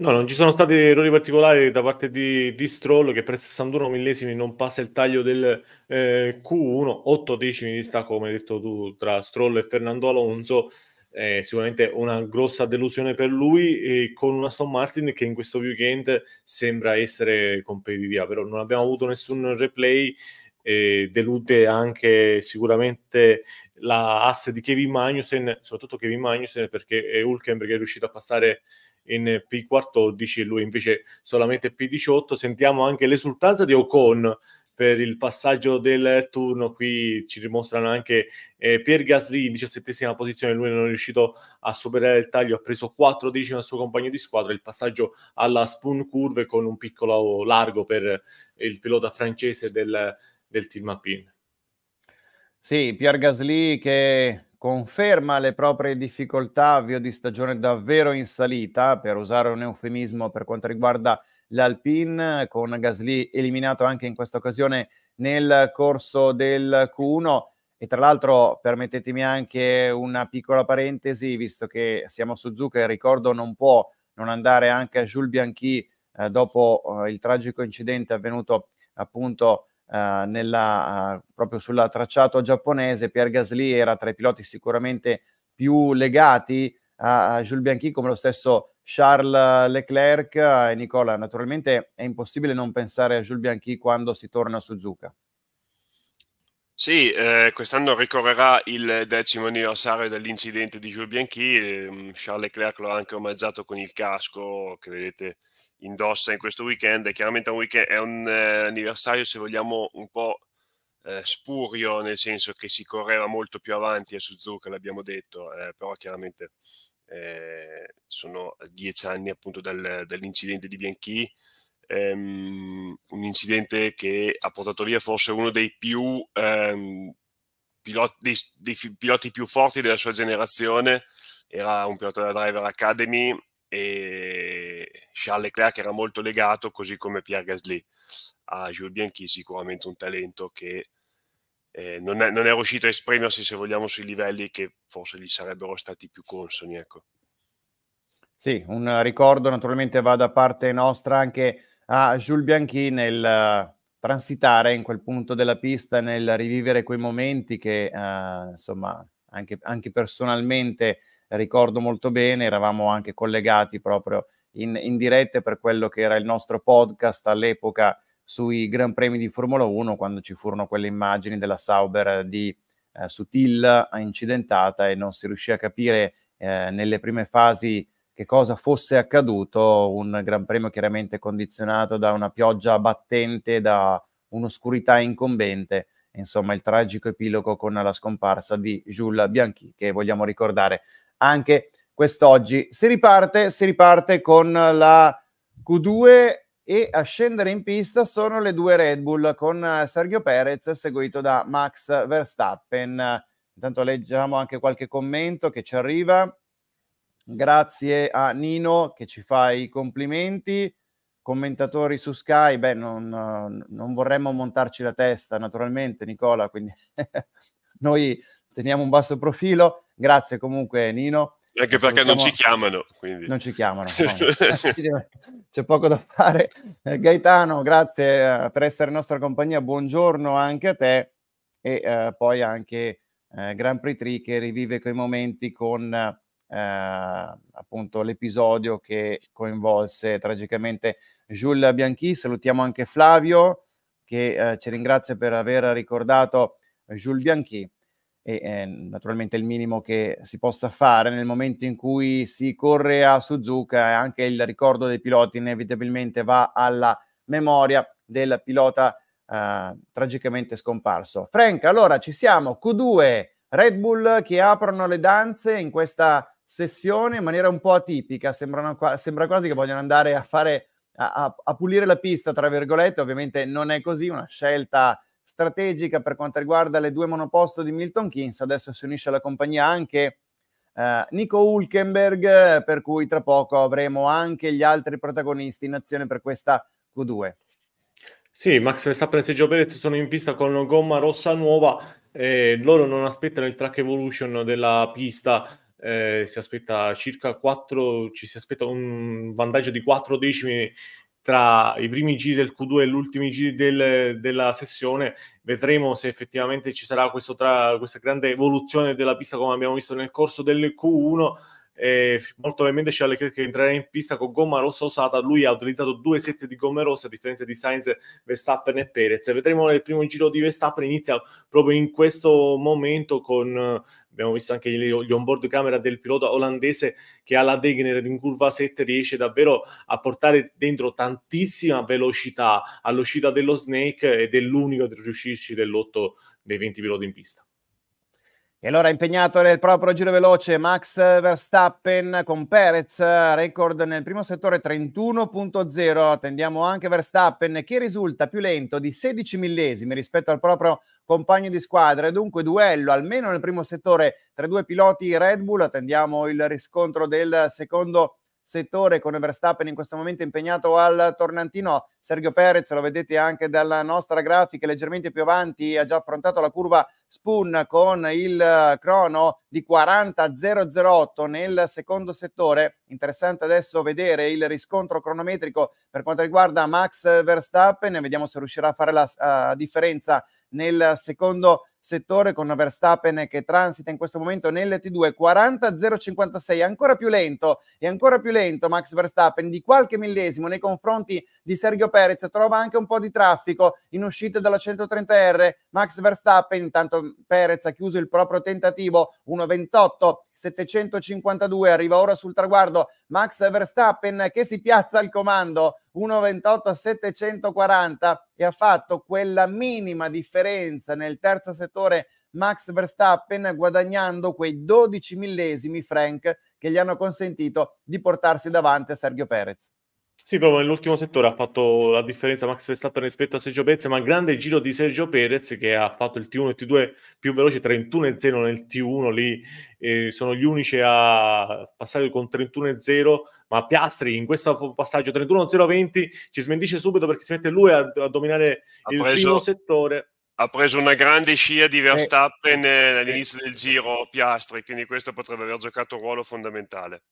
No, non ci sono stati errori particolari da parte di, di Stroll che per 61 millesimi non passa il taglio del eh, Q1, 8 decimi di stacco come hai detto tu tra Stroll e Fernando Alonso, eh, sicuramente una grossa delusione per lui e con una Aston Martin che in questo weekend sembra essere competitiva, però non abbiamo avuto nessun replay, eh, delude anche sicuramente la asse di Kevin Magnussen, soprattutto Kevin Magnussen perché è Hulkenberg è riuscito a passare in P14 e lui invece solamente P18. Sentiamo anche l'esultanza di Ocon per il passaggio del turno. Qui ci dimostrano anche eh, Pier Gasly in diciassettesima posizione. Lui non è riuscito a superare il taglio, ha preso 4 decimi al suo compagno di squadra. Il passaggio alla Spoon Curve con un piccolo largo per il pilota francese del, del team Alpine. Sì, Pier Gasly che conferma le proprie difficoltà, avvio di stagione davvero in salita, per usare un eufemismo per quanto riguarda l'Alpine, con Gasly eliminato anche in questa occasione nel corso del Q1. E tra l'altro permettetemi anche una piccola parentesi, visto che siamo su Zucca e ricordo non può non andare anche a Jules Bianchi eh, dopo eh, il tragico incidente avvenuto appunto eh, nella, uh, proprio sul tracciato giapponese. Pierre Gasly era tra i piloti sicuramente più legati a, a Jules Bianchi, come lo stesso Charles Leclerc. Eh, e Nicola, naturalmente è impossibile non pensare a Jules Bianchi quando si torna a Suzuka. Sì, eh, quest'anno ricorrerà il decimo anniversario dell'incidente di Jules Bianchi, ehm, Charles Leclerc l'ha anche omaggiato con il casco che vedete indossa in questo weekend, è chiaramente un weekend, è un eh, anniversario se vogliamo un po' eh, spurio, nel senso che si correva molto più avanti a Suzuka, l'abbiamo detto, eh, però chiaramente eh, sono dieci anni appunto dal, dall'incidente di Bianchi, um, un incidente che ha portato via forse uno dei più um, ehm, piloti, dei, dei piloti più forti della sua generazione, era un pilota della Driver Academy e Charles Leclerc era molto legato, così come Pierre Gasly, a Jules Bianchi, sicuramente un talento che eh, non, è, non, è, riuscito a esprimersi, se vogliamo, sui livelli che forse gli sarebbero stati più consoni. Ecco. Sì, un ricordo naturalmente va da parte nostra anche a Jules Bianchi nel eh, transitare in quel punto della pista, nel rivivere quei momenti che uh, insomma anche, anche, personalmente ricordo molto bene, eravamo anche collegati proprio in, in diretta per quello che era il nostro podcast all'epoca sui Gran Premi di Formula 1 quando ci furono quelle immagini della Sauber di eh, Sutil incidentata e non si riuscì a capire eh, nelle prime fasi che cosa fosse accaduto, un Gran Premio chiaramente condizionato da una pioggia battente, da un'oscurità incombente, insomma il tragico epilogo con la scomparsa di Jules Bianchi che vogliamo ricordare anche quest'oggi. Si riparte, si riparte con la Q2 e a scendere in pista sono le due Red Bull con eh, Sergio Perez seguito da Max Verstappen. Intanto leggiamo anche qualche commento che ci arriva. Grazie a Nino che ci fa i complimenti. Commentatori su Sky, beh, non, non vorremmo montarci la testa, naturalmente, Nicola, quindi noi teniamo un basso profilo. Grazie comunque, Nino. Anche perché non ci chiamano. Quindi. Non ci chiamano. No. C'è poco da fare. Eh, Gaetano, grazie eh, per essere nostra compagnia. Buongiorno anche a te. E eh, poi anche eh, Grand Prix 3 che rivive quei momenti con eh, eh, appunto l'episodio che coinvolse tragicamente Jules Bianchi. Salutiamo anche Flavio che eh, ci ringrazia per aver ricordato Jules Bianchi e eh, naturalmente il minimo che si possa fare nel momento in cui si corre a Suzuka e anche il ricordo dei piloti inevitabilmente va alla memoria del pilota eh, tragicamente scomparso. Frank, allora ci siamo, Q2, Red Bull che aprono le danze in questa sessione in maniera un po' atipica, Sembrano, sembra quasi che vogliono andare a fare a, a, pulire la pista, tra virgolette, ovviamente non è così, una scelta strategica per quanto riguarda le due monoposto di Milton Keynes, adesso si unisce alla compagnia anche eh, Nico Hulkenberg, per cui tra poco avremo anche gli altri protagonisti in azione per questa Q2. Sì, Max Verstappen e Sergio Perez sono in pista con gomma rossa nuova, eh, loro non aspettano il track evolution della pista eh, si aspetta circa 4, ci si aspetta un vantaggio di 4 decimi tra i primi giri del Q2 e gli ultimi giri del, della sessione. Vedremo se effettivamente ci sarà tra, questa grande evoluzione della pista come abbiamo visto nel corso del Q1 eh, molto ovviamente Charles Leclerc che entrerà in pista con gomma rossa usata, lui ha utilizzato due set di gomme rosse a differenza di Sainz, Verstappen e Perez. Vedremo nel primo giro di Verstappen inizia proprio in questo momento con abbiamo visto anche gli onboard camera del pilota olandese che alla Degner in curva 7 riesce davvero a portare dentro tantissima velocità all'uscita dello Snake ed è l'unico ad riuscirci dell'otto dei 20 piloti in pista. E allora impegnato nel proprio giro veloce Max Verstappen con Perez, record nel primo settore 31.0. Attendiamo anche Verstappen che risulta più lento di 16 millesimi rispetto al proprio compagno di squadra. E dunque duello almeno nel primo settore tra due piloti Red Bull. Attendiamo il riscontro del secondo settore con Verstappen in questo momento impegnato al tornantino. Sergio Perez, lo vedete anche dalla nostra grafica, leggermente più avanti, ha già affrontato la curva Spoon con il crono di 40.008 nel secondo settore. Interessante adesso vedere il riscontro cronometrico per quanto riguarda Max Verstappen. Vediamo se riuscirà a fare la uh, differenza nel secondo settore con Verstappen che transita in questo momento nell'T2 40 ancora più lento e ancora più lento Max Verstappen di qualche millesimo nei confronti di Sergio Perez, trova anche un po' di traffico in uscita dalla 130R Max Verstappen intanto Perez ha chiuso il proprio tentativo 1.28 752 arriva ora sul traguardo Max Verstappen che si piazza al comando 1.28 740 e ha fatto quella minima differenza nel terzo settore Max Verstappen guadagnando quei 12 millesimi Frank che gli hanno consentito di portarsi davanti a Sergio Perez. Sì, proprio nell'ultimo settore ha fatto la differenza Max Verstappen rispetto a Sergio Perez, ma grande giro di Sergio Perez che ha fatto il T1 e il T2 più veloce, 31-0 nel T1, lì eh, sono gli unici a passare con 31-0, ma Piastri in questo passaggio 31-0-20 ci smentisce subito perché si mette lui a, a dominare ha il preso, primo settore. Ha preso una grande scia di eh. Verstappen eh, all'inizio eh, del giro Piastri, quindi questo potrebbe aver giocato un ruolo fondamentale.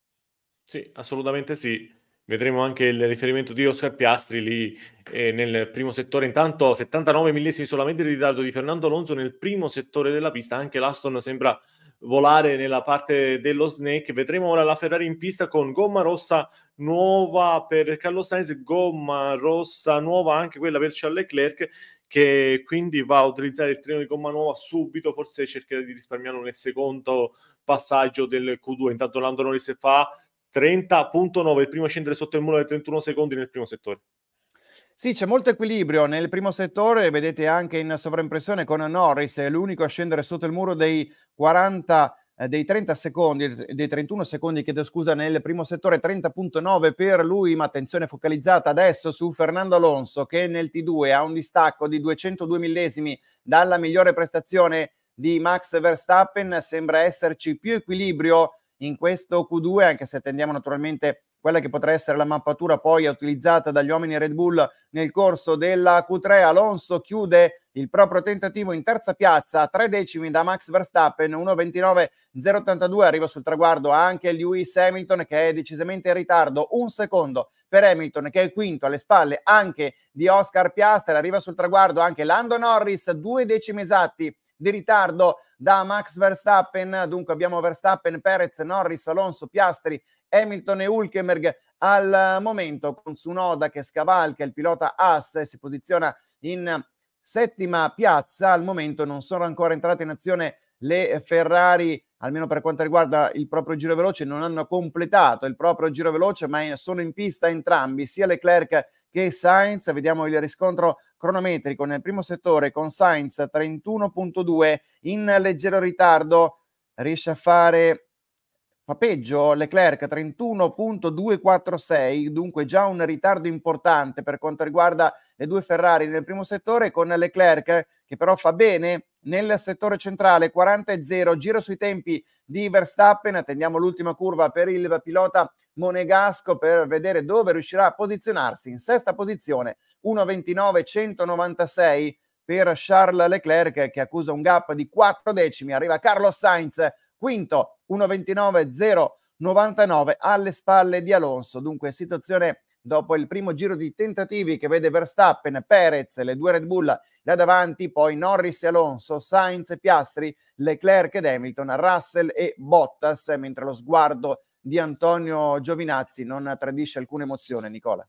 Sì, assolutamente sì. Vedremo anche il riferimento di Oscar Piastri lì eh, nel primo settore. Intanto 79 millesimi solamente di ritardo di Fernando Alonso nel primo settore della pista. Anche l'Aston sembra volare nella parte dello snake. Vedremo ora la Ferrari in pista con gomma rossa nuova per Carlo Sainz, gomma rossa nuova anche quella per Charles Leclerc che quindi va a utilizzare il treno di gomma nuova subito, forse cercherà di risparmiare nel secondo passaggio del Q2. Intanto Lando Norris fa 30.9, il primo a scendere sotto il muro del 31 secondi nel primo settore. Sì, c'è molto equilibrio nel primo settore, vedete anche in sovraimpressione con Norris, è l'unico a scendere sotto il muro dei 40 eh, dei 30 secondi, dei 31 secondi, chiedo scusa, nel primo settore 30.9 per lui, ma attenzione focalizzata adesso su Fernando Alonso che nel T2 ha un distacco di 202 millesimi dalla migliore prestazione di Max Verstappen, sembra esserci più equilibrio in questo Q2, anche se attendiamo naturalmente quella che potrà essere la mappatura poi utilizzata dagli uomini Red Bull nel corso della Q3. Alonso chiude il proprio tentativo in terza piazza, tre decimi da Max Verstappen, 1.29.082. Arriva sul traguardo anche Lewis Hamilton che è decisamente in ritardo, un secondo per Hamilton che è quinto alle spalle anche di Oscar Piastel. Arriva sul traguardo anche Lando Norris, due decimi esatti di ritardo da Max Verstappen. Dunque abbiamo Verstappen, Perez, Norris, Alonso, Piastri, Hamilton e Hulkenberg al momento con Sunoda che scavalca il pilota Haas e si posiziona in settima piazza. Al momento non sono ancora entrate in azione le Ferrari almeno per quanto riguarda il proprio giro veloce, non hanno completato il proprio giro veloce, ma sono in pista entrambi, sia Leclerc che Sainz. Vediamo il riscontro cronometrico nel primo settore con Sainz 31.2 in leggero ritardo. Riesce a fare fa peggio Leclerc 31.246, dunque già un ritardo importante per quanto riguarda le due Ferrari nel primo settore con Leclerc che però fa bene nel settore centrale 40-0, giro sui tempi di Verstappen, attendiamo l'ultima curva per il pilota monegasco per vedere dove riuscirà a posizionarsi in sesta posizione 1.29.196 per Charles Leclerc che accusa un gap di 4 decimi, arriva Carlos Sainz quinto 1.29.099 alle spalle di Alonso, dunque situazione dopo il primo giro di tentativi che vede Verstappen, Perez, le due Red Bull là davanti, poi Norris e Alonso, Sainz e Piastri, Leclerc ed Hamilton, Russell e Bottas, mentre lo sguardo di Antonio Giovinazzi non tradisce alcuna emozione, Nicola.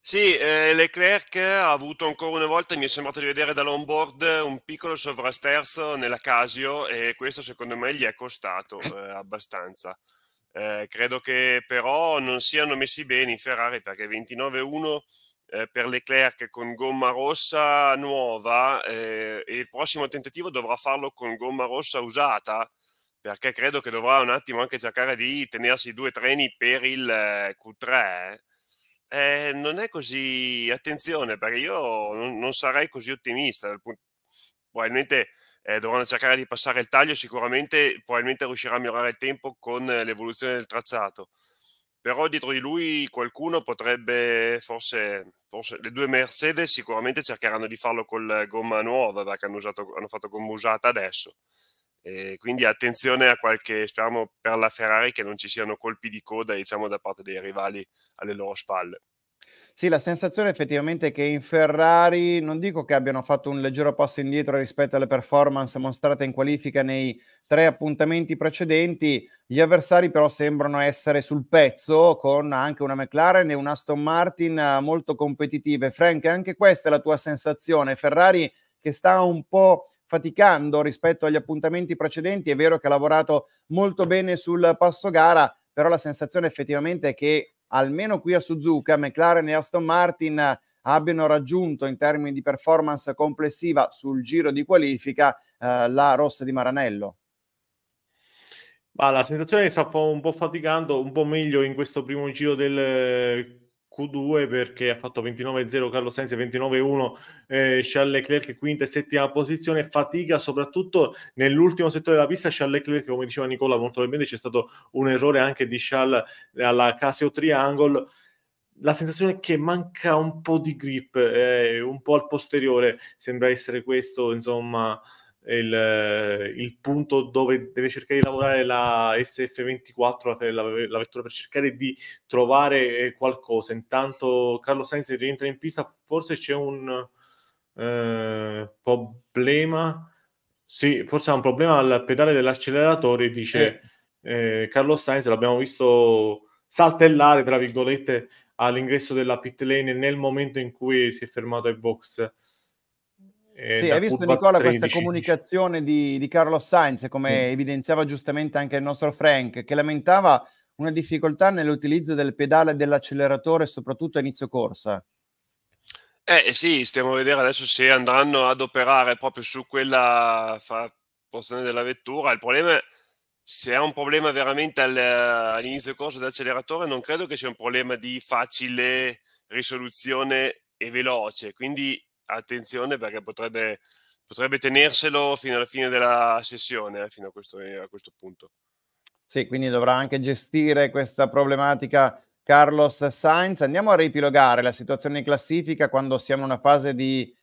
Sì, eh, Leclerc ha avuto ancora una volta, mi è sembrato di vedere dall'onboard, un piccolo sovrasterzo nella Casio e questo secondo me gli è costato eh, abbastanza. Eh, credo che però non siano messi bene in Ferrari perché 29-1 eh, per Leclerc con gomma rossa nuova eh, e il prossimo tentativo dovrà farlo con gomma rossa usata perché credo che dovrà un attimo anche cercare di tenersi due treni per il eh, Q3. Eh. eh, non è così, attenzione, perché io non, non sarei così ottimista dal, probabilmente eh, dovranno cercare di passare il taglio, sicuramente probabilmente riuscirà a migliorare il tempo con eh, l'evoluzione del tracciato, però dietro di lui qualcuno potrebbe, forse, forse le due Mercedes sicuramente cercheranno di farlo con gomma nuova, perché hanno, usato, hanno fatto gomma usata adesso. E quindi attenzione a qualche, speriamo per la Ferrari che non ci siano colpi di coda diciamo, da parte dei rivali alle loro spalle. Sì, la sensazione effettivamente è che in Ferrari non dico che abbiano fatto un leggero passo indietro rispetto alle performance mostrate in qualifica nei tre appuntamenti precedenti, gli avversari però sembrano essere sul pezzo con anche una McLaren e un Aston Martin eh, molto competitive. Frank, anche questa è la tua sensazione. Ferrari che sta un po' faticando rispetto agli appuntamenti precedenti, è vero che ha lavorato molto bene sul passo gara, però la sensazione effettivamente è che almeno qui a Suzuka, McLaren e Aston Martin abbiano raggiunto in termini di performance complessiva sul giro di qualifica eh, la rossa di Maranello? Ah, la sensazione è che sta un po' faticando, un po' meglio in questo primo giro del perché ha fatto 29-0 Carlo Sensi, 29-1 eh, Charles Leclerc quinta e settima posizione fatica soprattutto nell'ultimo settore della pista Charles Leclerc come diceva Nicola molto probabilmente c'è stato un errore anche di Charles alla Casio Triangle la sensazione è che manca un po' di grip eh, un po' al posteriore sembra essere questo insomma il, eh, il, punto dove deve cercare di lavorare la SF24, la, la, la, vettura, per cercare di trovare eh, qualcosa. Intanto Carlo Sainz rientra in pista, forse c'è un eh, problema. Sì, forse ha un problema al pedale dell'acceleratore, dice eh. Eh, Carlo Sainz, l'abbiamo visto saltellare, tra virgolette, all'ingresso della pit lane nel momento in cui si è fermato ai box eh, sì, hai visto Nicola 13. questa comunicazione di, di Carlos Sainz, come mm. evidenziava giustamente anche il nostro Frank, che lamentava una difficoltà nell'utilizzo del pedale dell'acceleratore, soprattutto a inizio corsa. Eh sì, stiamo a vedere adesso se andranno ad operare proprio su quella porzione della vettura. Il problema è se è un problema veramente all'inizio corsa dell'acceleratore, non credo che sia un problema di facile risoluzione e veloce. Quindi attenzione perché potrebbe, potrebbe tenerselo fino alla fine della sessione, eh, fino a questo, a questo punto. Sì, quindi dovrà anche gestire questa problematica Carlos Sainz. Andiamo a ripilogare la situazione in classifica quando siamo in una fase di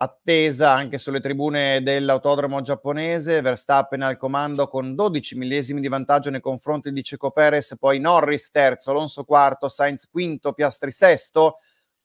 attesa anche sulle tribune dell'autodromo giapponese. Verstappen al comando con 12 millesimi di vantaggio nei confronti di Ceco Perez, poi Norris terzo, Alonso quarto, Sainz quinto, Piastri sesto.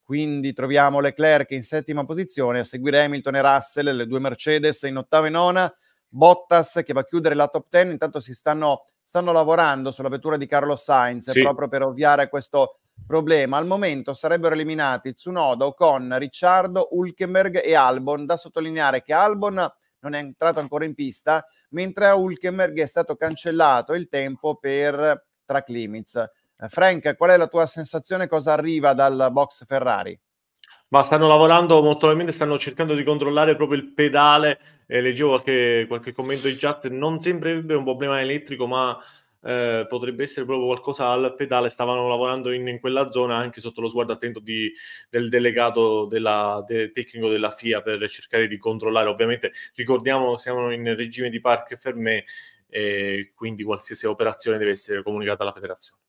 Quindi troviamo Leclerc in settima posizione, a seguire Hamilton e Russell, le due Mercedes in ottava e nona, Bottas che va a chiudere la top ten. Intanto si stanno, stanno lavorando sulla vettura di Carlo Sainz sì. proprio per ovviare a questo problema. Al momento sarebbero eliminati Tsunoda, Ocon, Ricciardo, Hulkenberg e Albon. Da sottolineare che Albon non è entrato ancora in pista, mentre a Hulkenberg è stato cancellato il tempo per track limits. Eh, Frank, qual è la tua sensazione? Cosa arriva dal box Ferrari? ma stanno lavorando molto probabilmente stanno cercando di controllare proprio il pedale eh, leggevo qualche, qualche, commento in chat non sembrerebbe un problema elettrico ma eh, potrebbe essere proprio qualcosa al pedale stavano lavorando in, in quella zona anche sotto lo sguardo attento di, del delegato della, del tecnico della FIA per cercare di controllare ovviamente ricordiamo siamo in regime di parc fermé eh, quindi qualsiasi operazione deve essere comunicata alla federazione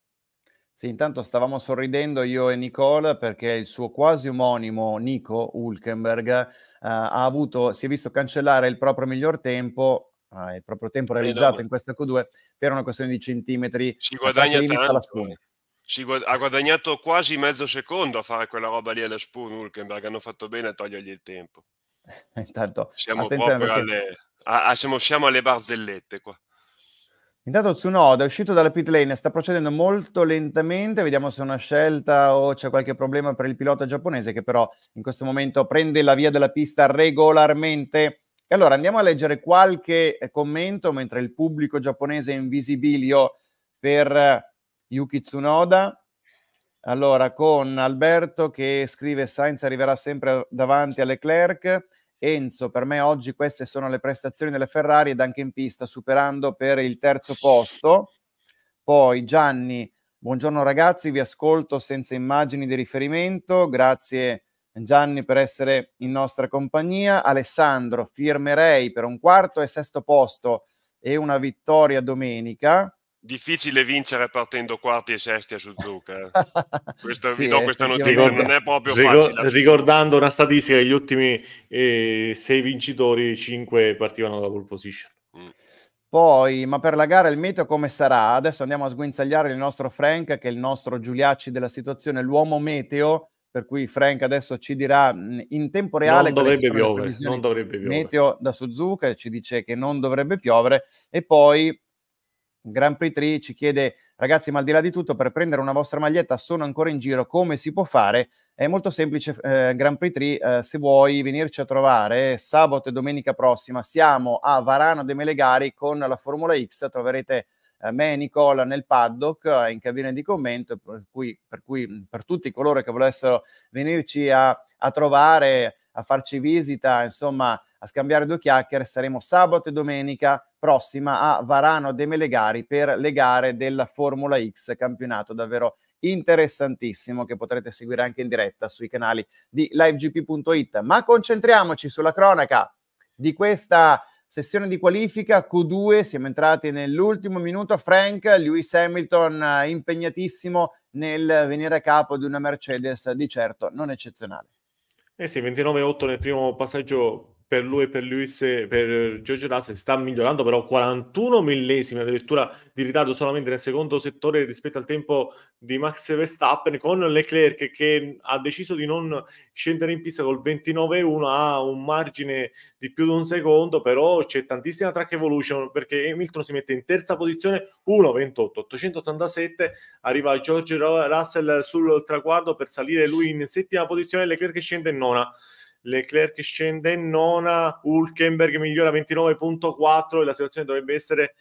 sì, intanto stavamo sorridendo io e Nicole perché il suo quasi omonimo Nico Hulkenberg eh, ha avuto, si è visto cancellare il proprio miglior tempo eh, il proprio tempo realizzato in questa Q2 per una questione di centimetri. Si guadagna tanto. Si guad- ha guadagnato quasi mezzo secondo a fare quella roba lì alla Spoon Hulkenberg. Hanno fatto bene a togliergli il tempo. Intanto, siamo proprio alle, a, a, siamo, siamo alle barzellette qua. Intanto Tsunoda è uscito dalla pit lane, sta procedendo molto lentamente, vediamo se è una scelta o c'è qualche problema per il pilota giapponese che però in questo momento prende la via della pista regolarmente. E allora andiamo a leggere qualche eh, commento mentre il pubblico giapponese è in visibilio per eh, Yuki Tsunoda. Allora con Alberto che scrive Sainz arriverà sempre davanti a Leclerc. Enzo, per me oggi queste sono le prestazioni delle Ferrari ed anche in pista, superando per il terzo posto. Poi Gianni, buongiorno ragazzi, vi ascolto senza immagini di riferimento, grazie Gianni per essere in nostra compagnia. Alessandro, firmerei per un quarto e sesto posto e una vittoria domenica difficile vincere partendo quarti e sesti a Suzuka. Eh. Questo, sì, vi do eh, questa notizia, non è proprio ricor facile. Ricordando una statistica, gli ultimi eh, sei vincitori, cinque partivano da pole position. Mm. Poi, ma per la gara il meteo come sarà? Adesso andiamo a sguinzagliare il nostro Frank, che è il nostro Giuliacci della situazione, l'uomo meteo, per cui Frank adesso ci dirà mm, in tempo reale... Non dovrebbe piovere, non dovrebbe piovere. Meteo da Suzuka ci dice che non dovrebbe piovere e poi Grand Prix 3 ci chiede ragazzi ma al di là di tutto per prendere una vostra maglietta sono ancora in giro come si può fare? È molto semplice eh, Grand Prix 3 eh, se vuoi venirci a trovare sabato e domenica prossima siamo a Varano de Melegari con la Formula X troverete eh, me e Nicola nel paddock eh, in cabina di commento per cui, per cui per tutti coloro che volessero venirci a, a trovare a farci visita, insomma, a scambiare due chiacchiere. Saremo sabato e domenica prossima a Varano de Melegari per le gare della Formula X, campionato davvero interessantissimo che potrete seguire anche in diretta sui canali di livegp.it. Ma concentriamoci sulla cronaca di questa sessione di qualifica Q2, siamo entrati nell'ultimo minuto, Frank, Lewis Hamilton eh, impegnatissimo nel venire a capo di una Mercedes di certo non eccezionale. Eh sì, 29-8 nel primo passaggio per lui e per Luis per George Russell sta migliorando però 41 millesimi addirittura di ritardo solamente nel secondo settore rispetto al tempo di Max Verstappen con Leclerc che ha deciso di non scendere in pista col 29-1 ha un margine di più di un secondo però c'è tantissima track evolution perché Hamilton si mette in terza posizione 1-28 887 arriva George Russell sul traguardo per salire lui in settima posizione Leclerc scende in nona Leclerc scende in nona, Hulkenberg migliora 29.4 e la situazione dovrebbe essere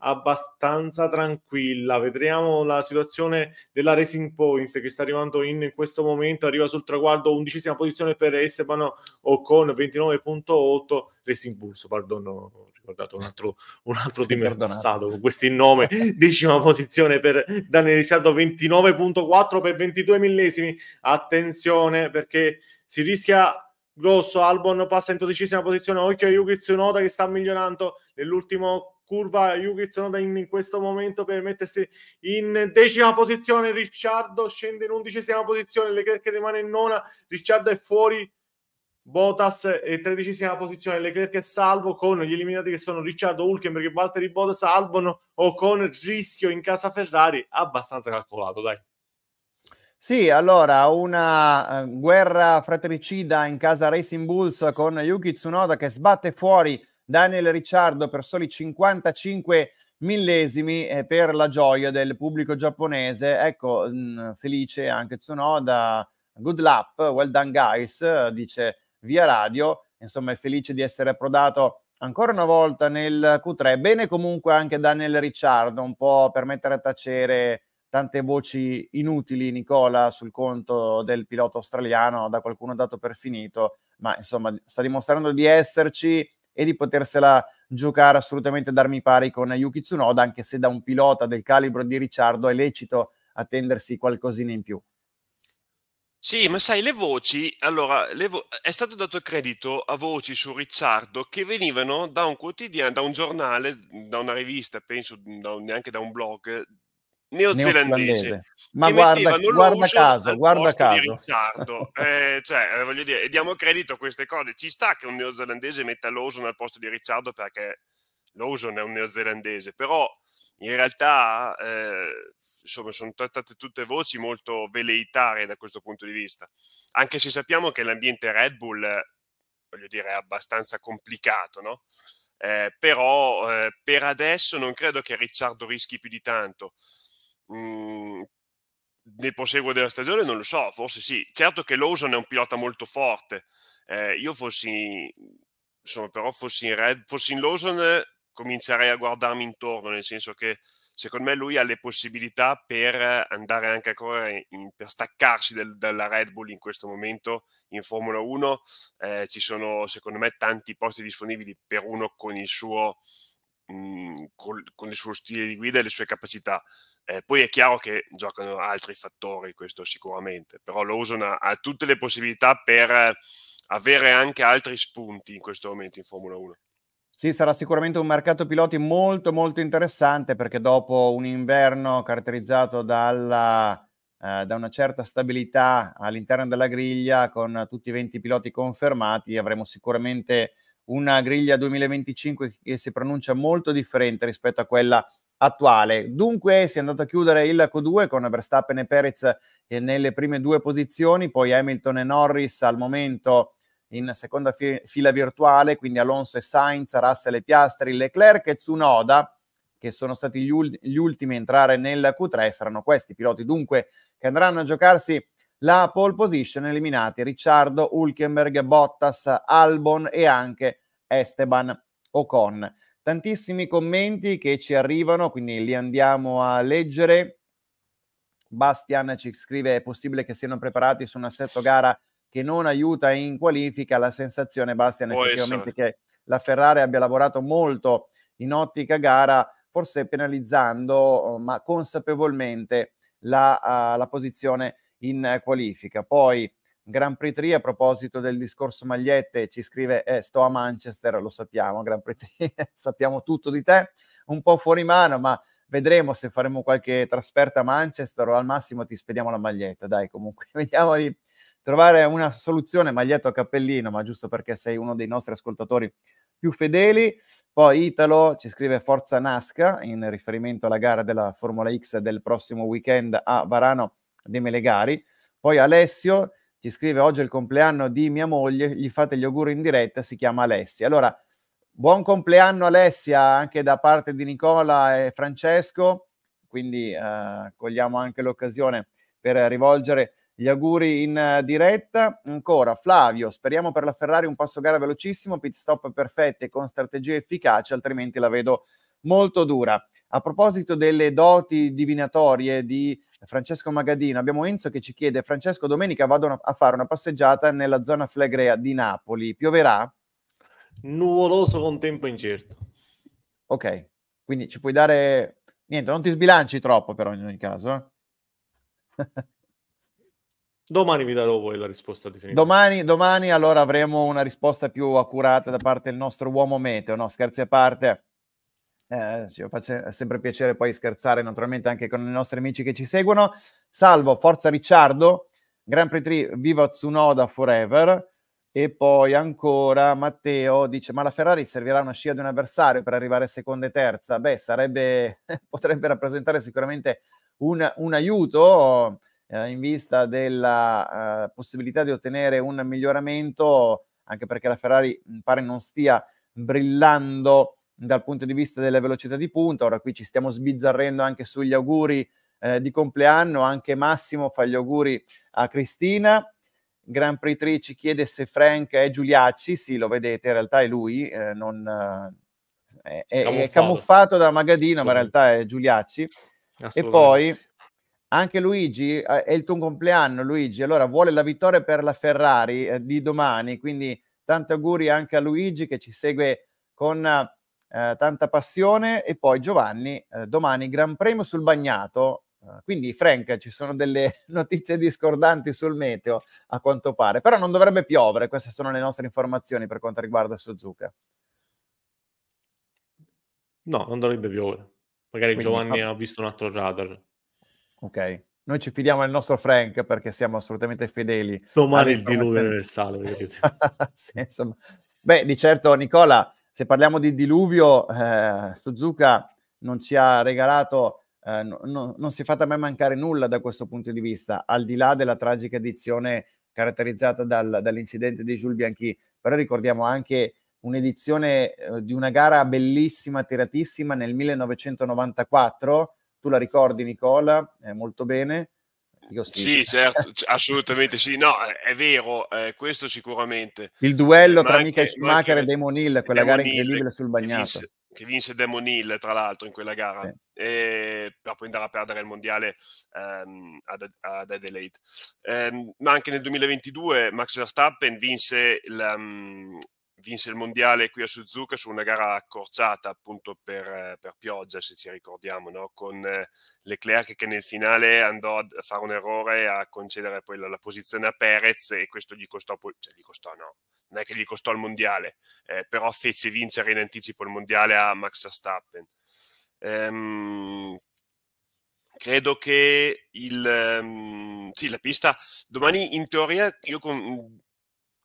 abbastanza tranquilla. Vedremo la situazione della Racing Point che sta arrivando in, in questo momento, arriva sul traguardo undicesima posizione per Esteban Ocon 29.8 Racing Bulls, perdono, ho ricordato un altro, un altro sì, passato con questi nome, decima posizione per Daniel Ricciardo 29.4 per 22 millesimi. Attenzione perché si rischia grosso, Albon passa in dodicesima posizione, occhio a Yuki Tsunoda che sta migliorando nell'ultimo curva Yuki Tsunoda in, in, questo momento per mettersi in decima posizione, Ricciardo scende in undicesima posizione, Leclerc rimane in nona, Ricciardo è fuori, Botas è tredicesima posizione, Leclerc è salvo con gli eliminati che sono Ricciardo Hulkenberg, Valtteri Botas, Albon o con rischio in casa Ferrari abbastanza calcolato, dai. Sì, allora, una eh, guerra fratricida in casa Racing Bulls con Yuki Tsunoda che sbatte fuori Daniel Ricciardo per soli 55 millesimi eh, per la gioia del pubblico giapponese. Ecco, mm, felice anche Tsunoda. Good luck, well done guys, dice via radio. Insomma, è felice di essere approdato ancora una volta nel Q3. Bene comunque anche Daniel Ricciardo, un po' per mettere a tacere tante voci inutili, Nicola, sul conto del pilota australiano, da qualcuno dato per finito, ma insomma sta dimostrando di esserci e di potersela giocare assolutamente darmi pari con Yuki Tsunoda, anche se da un pilota del calibro di Ricciardo è lecito attendersi qualcosina in più. Sì, ma sai, le voci, allora, le vo- è stato dato credito a voci su Ricciardo che venivano da un quotidiano, da un giornale, da una rivista, penso, da un, neanche da un blog neozelandese, ma guarda, guarda caso, guarda caso. eh, cioè, eh, voglio dire, diamo credito a queste cose. Ci sta che un neozelandese metta Lawson al posto di Ricciardo perché Lawson è un neozelandese, però in realtà eh, insomma, sono trattate tutte voci molto veleitare da questo punto di vista, anche se sappiamo che l'ambiente Red Bull, voglio dire, è abbastanza complicato, no? Eh, però eh, per adesso non credo che Ricciardo rischi più di tanto. Mm, nel proseguo della stagione non lo so, forse sì. Certo che Lawson è un pilota molto forte. Eh, io fossi, insomma, però fossi in, Red, fossi in Lawson eh, comincerei a guardarmi intorno, nel senso che secondo me lui ha le possibilità per andare anche a correre, in, per staccarsi del, dalla Red Bull in questo momento in Formula 1. Eh, ci sono secondo me tanti posti disponibili per uno con il suo mh, mhmm, col, con il suo stile di guida e le sue capacità. Eh, poi è chiaro che giocano altri fattori, questo sicuramente, però Lawson ha, a tutte le possibilità per eh, avere anche altri spunti in questo momento in Formula 1. Sì, sarà sicuramente un mercato piloti molto molto interessante perché dopo un inverno caratterizzato dalla, eh, da una certa stabilità all'interno della griglia con tutti i 20 piloti confermati avremo sicuramente una griglia 2025 che si pronuncia molto differente rispetto a quella attuale. Dunque si è andato a chiudere il Q2 con Verstappen e Perez eh, nelle prime due posizioni, poi Hamilton e Norris al momento in seconda fila virtuale, quindi Alonso e Sainz, Russell e Piastri, Leclerc e Tsunoda, che sono stati gli, ultimi a entrare nel Q3, saranno questi i piloti dunque che andranno a giocarsi la pole position eliminati Ricciardo, Hulkenberg, Bottas, Albon e anche Esteban Ocon. Tantissimi commenti che ci arrivano, quindi li andiamo a leggere. Bastian ci scrive: è possibile che siano preparati su un assetto gara che non aiuta in qualifica. La sensazione, Bastian, Può effettivamente che la Ferrari abbia lavorato molto in ottica gara, forse penalizzando, ma consapevolmente la, uh, la posizione in qualifica. Poi Gran Prix 3, a proposito del discorso magliette, ci scrive eh, sto a Manchester, lo sappiamo, Gran Prix 3, sappiamo tutto di te, un po' fuori mano, ma vedremo se faremo qualche trasferta a Manchester o al massimo ti spediamo la maglietta, dai comunque, vediamo di trovare una soluzione, maglietto a cappellino, ma giusto perché sei uno dei nostri ascoltatori più fedeli. Poi Italo ci scrive Forza Nasca in riferimento alla gara della Formula X del prossimo weekend a Varano De Melegari. Poi Alessio ci scrive oggi è il compleanno di mia moglie, gli fate gli auguri in diretta, si chiama Alessia. Allora, buon compleanno Alessia anche da parte di Nicola e Francesco, quindi eh, cogliamo anche l'occasione per rivolgere gli auguri in eh, diretta. Ancora Flavio, speriamo per la Ferrari un passo gara velocissimo, pit stop perfette con strategie efficaci, altrimenti la vedo molto dura. A proposito delle doti divinatorie di Francesco Magadino, abbiamo Enzo che ci chiede: Francesco, domenica vado a fare una passeggiata nella zona Flegrea di Napoli. Pioverà? Nuvoloso con tempo incerto. Ok, quindi ci puoi dare. Niente, non ti sbilanci troppo, però, in ogni caso. Eh. Domani vi darò voi la risposta definitiva. Domani, domani allora avremo una risposta più accurata da parte del nostro uomo meteo, no? Scherzi a parte eh, ci fa sempre piacere poi scherzare naturalmente anche con i nostri amici che ci seguono. Salvo, forza Ricciardo, Grand Prix 3, viva Tsunoda forever. E poi ancora Matteo dice: Ma la Ferrari servirà una scia di un avversario per arrivare seconda e terza? Beh, sarebbe, potrebbe rappresentare sicuramente un, un aiuto eh, in vista della eh, possibilità di ottenere un miglioramento, anche perché la Ferrari pare non stia brillando dal punto di vista delle velocità di punta. Ora qui ci stiamo sbizzarrendo anche sugli auguri eh, di compleanno, anche Massimo fa gli auguri a Cristina. Gran Prix 3 ci chiede se Frank è Giuliacci, sì lo vedete, in realtà è lui, eh, non, eh, è, camuffato. è, camuffato. da Magadino, ma in realtà è Giuliacci. E poi anche Luigi, eh, è il tuo compleanno Luigi, allora vuole la vittoria per la Ferrari eh, di domani, quindi tanti auguri anche a Luigi che ci segue con eh, eh, tanta passione e poi Giovanni, eh, domani Gran Premio sul bagnato, eh, quindi Frank ci sono delle notizie discordanti sul meteo a quanto pare, però non dovrebbe piovere, queste sono le nostre informazioni per quanto riguarda Suzuka. No, non dovrebbe piovere, magari quindi, Giovanni ha visto un altro radar. Ok, noi ci fidiamo al nostro Frank perché siamo assolutamente fedeli. Domani il diluvio nel vedete. sì, insomma. Beh, di certo Nicola se parliamo di diluvio, eh, Suzuka non ci ha regalato, eh, no, no, non si è fatta mai mancare nulla da questo punto di vista, al di là della tragica edizione caratterizzata dal, dall'incidente di Jules Bianchi. Però ricordiamo anche un'edizione eh, di una gara bellissima, tiratissima nel 1994, tu la ricordi Nicola, eh, molto bene, sì, certo, assolutamente sì. No, è vero, eh, questo sicuramente. Il duello eh, tra Michael Schumacher e Damon Hill, quella Demon gara incredibile sul bagnato. Che vinse, che vinse Damon Hill, tra l'altro, in quella gara, sì. e, per poi andare a perdere il mondiale ehm, ad, ad, Adelaide. Eh, ma anche nel 2022 Max Verstappen vinse il, um, vinse il mondiale qui a Suzuka su una gara accorciata appunto per, eh, per pioggia, se ci ricordiamo, no? con eh, Leclerc che nel finale andò a fare un errore a concedere poi la, la posizione a Perez e questo gli costò, poi, cioè gli costò no, non è che gli costò il mondiale, eh, però fece vincere in anticipo il mondiale a Max Verstappen. Ehm, credo che il, um, sì, la pista domani in teoria io con,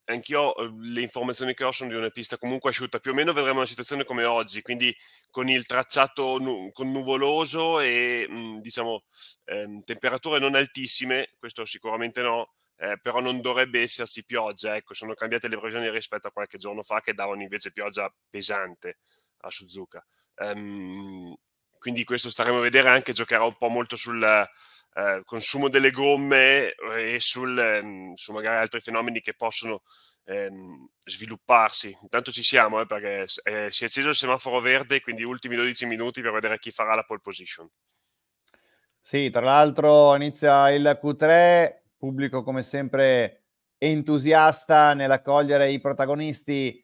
anch'io uhm, le informazioni che ho sono di una pista comunque asciutta, più o meno vedremo una situazione come oggi, quindi con il tracciato nu- con nuvoloso e mh, mhmm, diciamo ehm, temperature non altissime, questo sicuramente no, eh, però non dovrebbe esserci pioggia, ecco, sono cambiate le previsioni rispetto a qualche giorno fa che davano invece pioggia pesante a Suzuka. Um, quindi questo staremo a vedere anche giocherà un po' molto sul, eh, consumo delle gomme e sul, ehm, su magari altri fenomeni che possono ehm, svilupparsi. Intanto ci siamo eh, perché eh, si è acceso il semaforo verde, quindi ultimi 12 minuti per vedere chi farà la pole position. Sì, tra l'altro inizia il Q3, pubblico come sempre entusiasta nell'accogliere i protagonisti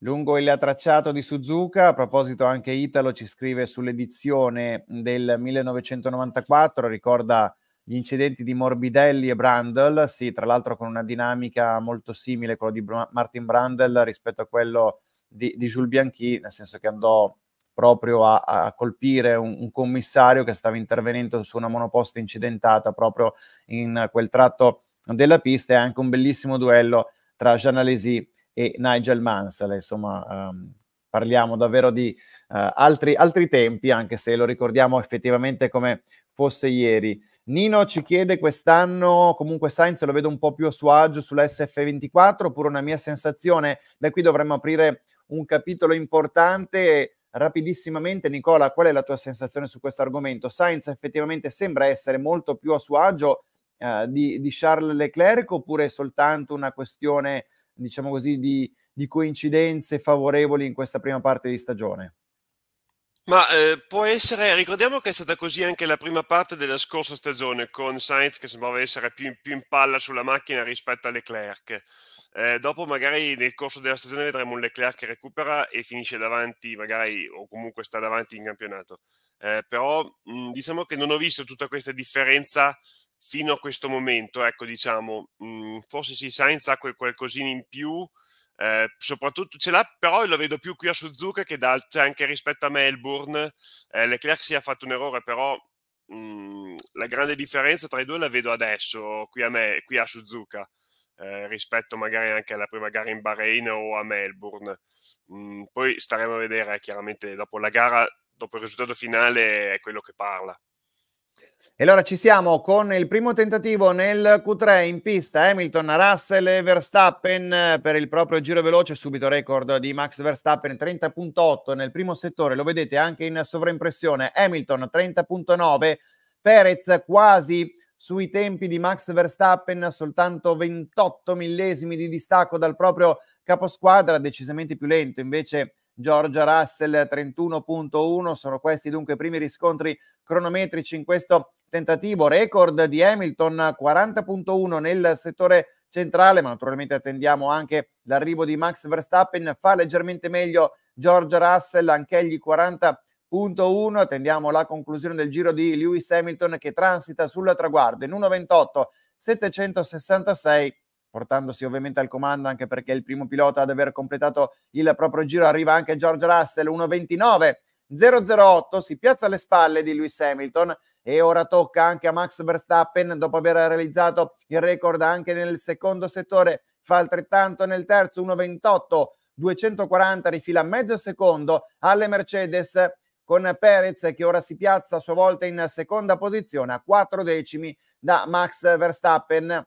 Lungo il tracciato di Suzuka, a proposito anche Italo ci scrive sull'edizione del 1994, ricorda gli incidenti di Morbidelli e Brandl, sì, tra l'altro con una dinamica molto simile, a quella di Martin Brandl rispetto a quello di, di Jules Bianchi, nel senso che andò proprio a, a colpire un, un, commissario che stava intervenendo su una monoposta incidentata proprio in quel tratto della pista e anche un bellissimo duello tra Jean Alesi e Nigel Mansell, insomma um, parliamo davvero di uh, altri, altri tempi, anche se lo ricordiamo effettivamente come fosse ieri. Nino ci chiede quest'anno, comunque Sainz lo vedo un po' più a suo agio sulla SF24, oppure una mia sensazione? Beh, qui dovremmo aprire un capitolo importante. Rapidissimamente, Nicola, qual è la tua sensazione su questo argomento? Sainz effettivamente sembra essere molto più a suo agio eh, di, di, Charles Leclerc oppure è soltanto una questione diciamo così, di, di coincidenze favorevoli in questa prima parte di stagione? Ma eh, può essere, ricordiamo che è stata così anche la prima parte della scorsa stagione con Sainz che sembrava essere più in, più in palla sulla macchina rispetto a Leclerc. Eh, dopo magari nel corso della stagione vedremo un Leclerc che recupera e finisce davanti magari o comunque sta davanti in campionato. Eh, però mh, diciamo che non ho visto tutta questa differenza fino a questo momento, ecco, diciamo, mh, mhmm, forse sì, Sainz ha quel qualcosina in più, eh, soprattutto ce l'ha, però lo vedo più qui a Suzuka che da, cioè anche rispetto a Melbourne. Eh, Leclerc si sì, ha fatto un errore, però mh, mhmm, la grande differenza tra i due la vedo adesso qui a, me, qui a Suzuka. Eh, rispetto magari anche alla prima gara in Bahrain o a Melbourne. Mm, poi staremo a vedere, eh, chiaramente dopo la gara, dopo il risultato finale è quello che parla. E allora ci siamo con il primo tentativo nel Q3 in pista Hamilton, Russell e Verstappen eh, per il proprio giro veloce, subito record di Max Verstappen 30.8 nel primo settore, lo vedete anche in sovraimpressione, Hamilton 30.9, Perez quasi sui tempi di Max Verstappen, soltanto 28 millesimi di distacco dal proprio caposquadra, decisamente più lento invece Giorgia Russell 31.1. Sono questi dunque i primi riscontri cronometrici in questo tentativo. Record di Hamilton 40.1 nel settore centrale, ma naturalmente attendiamo anche l'arrivo di Max Verstappen. Fa leggermente meglio Giorgia Russell, anch'egli 40.1. Attendiamo la conclusione del giro di Lewis Hamilton che transita sul traguardo in 1.28 766 portandosi ovviamente al comando anche perché è il primo pilota ad aver completato il proprio giro. Arriva anche George Russell, 1.29. 008 si piazza alle spalle di Lewis Hamilton e ora tocca anche a Max Verstappen dopo aver realizzato il record anche nel secondo settore fa altrettanto nel terzo 1.28 240 rifila mezzo secondo alle Mercedes con Perez che ora si piazza a sua volta in seconda posizione a quattro decimi da Max Verstappen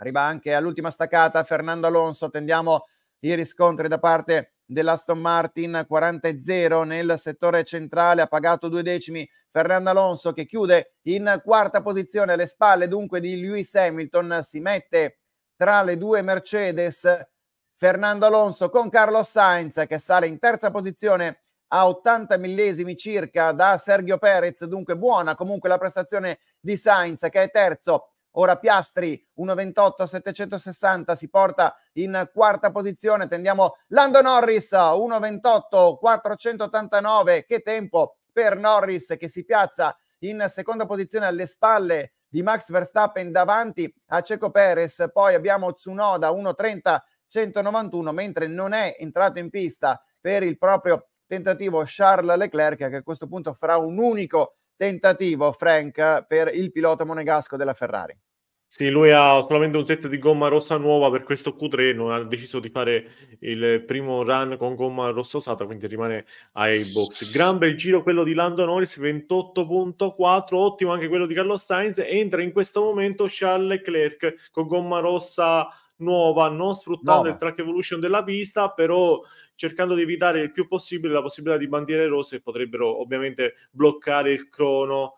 Arriva anche all'ultima staccata Fernando Alonso, attendiamo i riscontri da parte dell'Aston Martin 40-0 nel settore centrale, ha pagato due decimi Fernando Alonso che chiude in quarta posizione alle spalle dunque di Lewis Hamilton, si mette tra le due Mercedes Fernando Alonso con Carlos Sainz che sale in terza posizione a 80 millesimi circa da Sergio Perez, dunque buona comunque la prestazione di Sainz che è terzo Ora Piastri 1,28 760 si porta in quarta posizione. Tendiamo Lando Norris 1,28 489. Che tempo per Norris che si piazza in seconda posizione alle spalle di Max Verstappen davanti a Ceco Perez. Poi abbiamo Tsunoda 1,30 191, mentre non è entrato in pista per il proprio tentativo Charles Leclerc, che a questo punto farà un unico tentativo, Frank, per il pilota monegasco della Ferrari. Sì, lui ha solamente un set di gomma rossa nuova per questo Q3, non ha deciso di fare il primo run con gomma rossa usata, quindi rimane ai box. Gran bel giro quello di Lando Norris, 28.4, ottimo anche quello di Carlos Sainz, entra in questo momento Charles Leclerc con gomma rossa nuova, non sfruttando nuova. il track evolution della pista, però cercando di evitare il più possibile la possibilità di bandiere rosse che potrebbero ovviamente bloccare il crono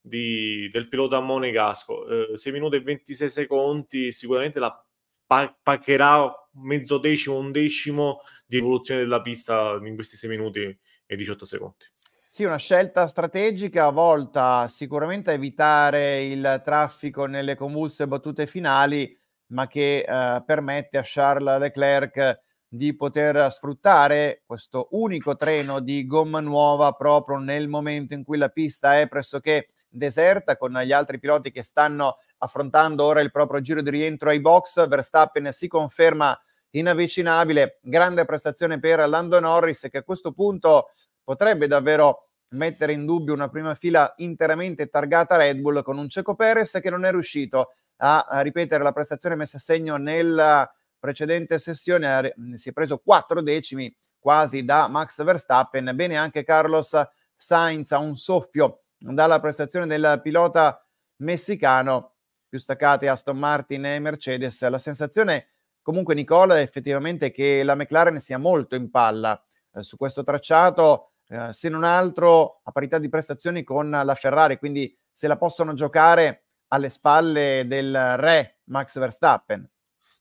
di, del pilota monegasco. Eh, 6 minuti e 26 secondi, sicuramente la pa- paccherà mezzo decimo, un decimo di evoluzione della pista in questi 6 minuti e 18 secondi. Sì, una scelta strategica volta sicuramente a evitare il traffico nelle convulse battute finali, ma che eh, permette a Charles Leclerc di poter sfruttare questo unico treno di gomma nuova proprio nel momento in cui la pista è pressoché deserta con gli altri piloti che stanno affrontando ora il proprio giro di rientro ai box. Verstappen si conferma inavvicinabile, grande prestazione per Lando Norris che a questo punto potrebbe davvero mettere in dubbio una prima fila interamente targata Red Bull con un Ceco Perez che non è riuscito a ripetere la prestazione messa a segno nella precedente sessione, si è preso quattro decimi quasi da Max Verstappen, bene anche Carlos Sainz a un soffio dalla prestazione del pilota messicano, più staccate Aston Martin e Mercedes. La sensazione comunque Nicola è effettivamente che la McLaren sia molto in palla eh, su questo tracciato, eh, se non altro a parità di prestazioni con la Ferrari, quindi se la possono giocare alle spalle del re Max Verstappen.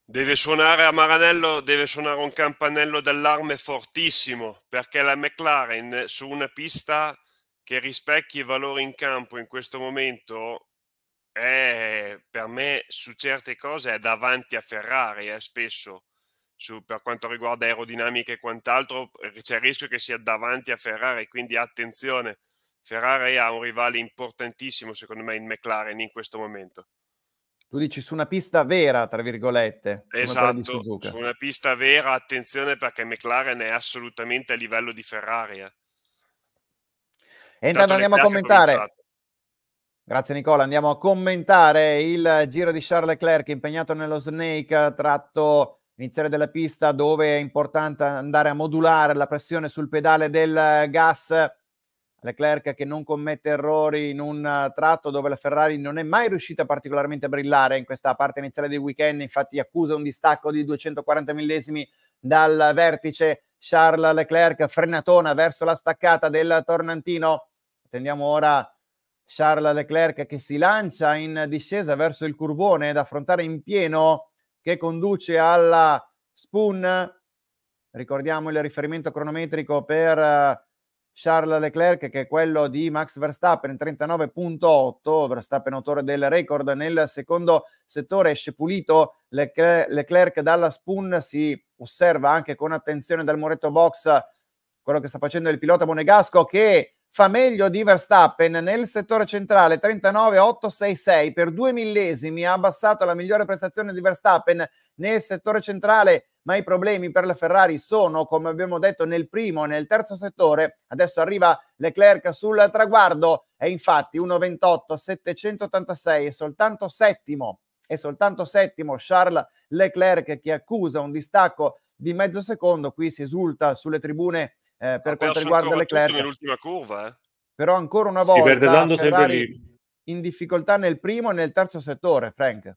Deve suonare a Maranello, deve suonare un campanello d'allarme fortissimo perché la McLaren su una pista che rispecchi i valori in campo in questo momento è, per me su certe cose è davanti a Ferrari eh, spesso su, per quanto riguarda aerodinamica e quant'altro c'è il rischio che sia davanti a Ferrari quindi attenzione Ferrari ha un rivale importantissimo secondo me in McLaren in questo momento tu dici su una pista vera, tra virgolette. Esatto, su una pista vera, attenzione perché McLaren è assolutamente a livello di Ferrari. Eh. E certo, intanto andiamo a commentare. Grazie Nicola, andiamo a commentare il giro di Charles Leclerc impegnato nello snake tratto iniziale della pista dove è importante andare a modulare la pressione sul pedale del gas. Leclerc che non commette errori in un tratto dove la Ferrari non è mai riuscita particolarmente a brillare in questa parte iniziale del weekend, infatti accusa un distacco di 240 millesimi dal vertice. Charles Leclerc frenatona verso la staccata del Tornantino Attendiamo ora Charles Leclerc che si lancia in discesa verso il curvone da affrontare in pieno che conduce alla Spoon. Ricordiamo il riferimento cronometrico per eh, Charles Leclerc che è quello di Max Verstappen 39.8, Verstappen autore del record nel secondo settore esce pulito, Leclerc, Leclerc dalla Spoon si osserva anche con attenzione dal muretto box quello che sta facendo il pilota monegasco che fa meglio di Verstappen nel settore centrale 39,866 per due millesimi ha abbassato la migliore prestazione di Verstappen nel settore centrale ma i problemi per la Ferrari sono, come abbiamo detto, nel primo e nel terzo settore. Adesso arriva Leclerc sul traguardo, è infatti 1,28,786 e soltanto settimo, e soltanto settimo Charles Leclerc che accusa un distacco di mezzo secondo, qui si esulta sulle tribune eh, per quanto riguarda Leclerc. Nell'ultima curva, eh. Però ancora una volta si perde tanto sempre lì. in difficoltà nel primo e nel terzo settore, Frank.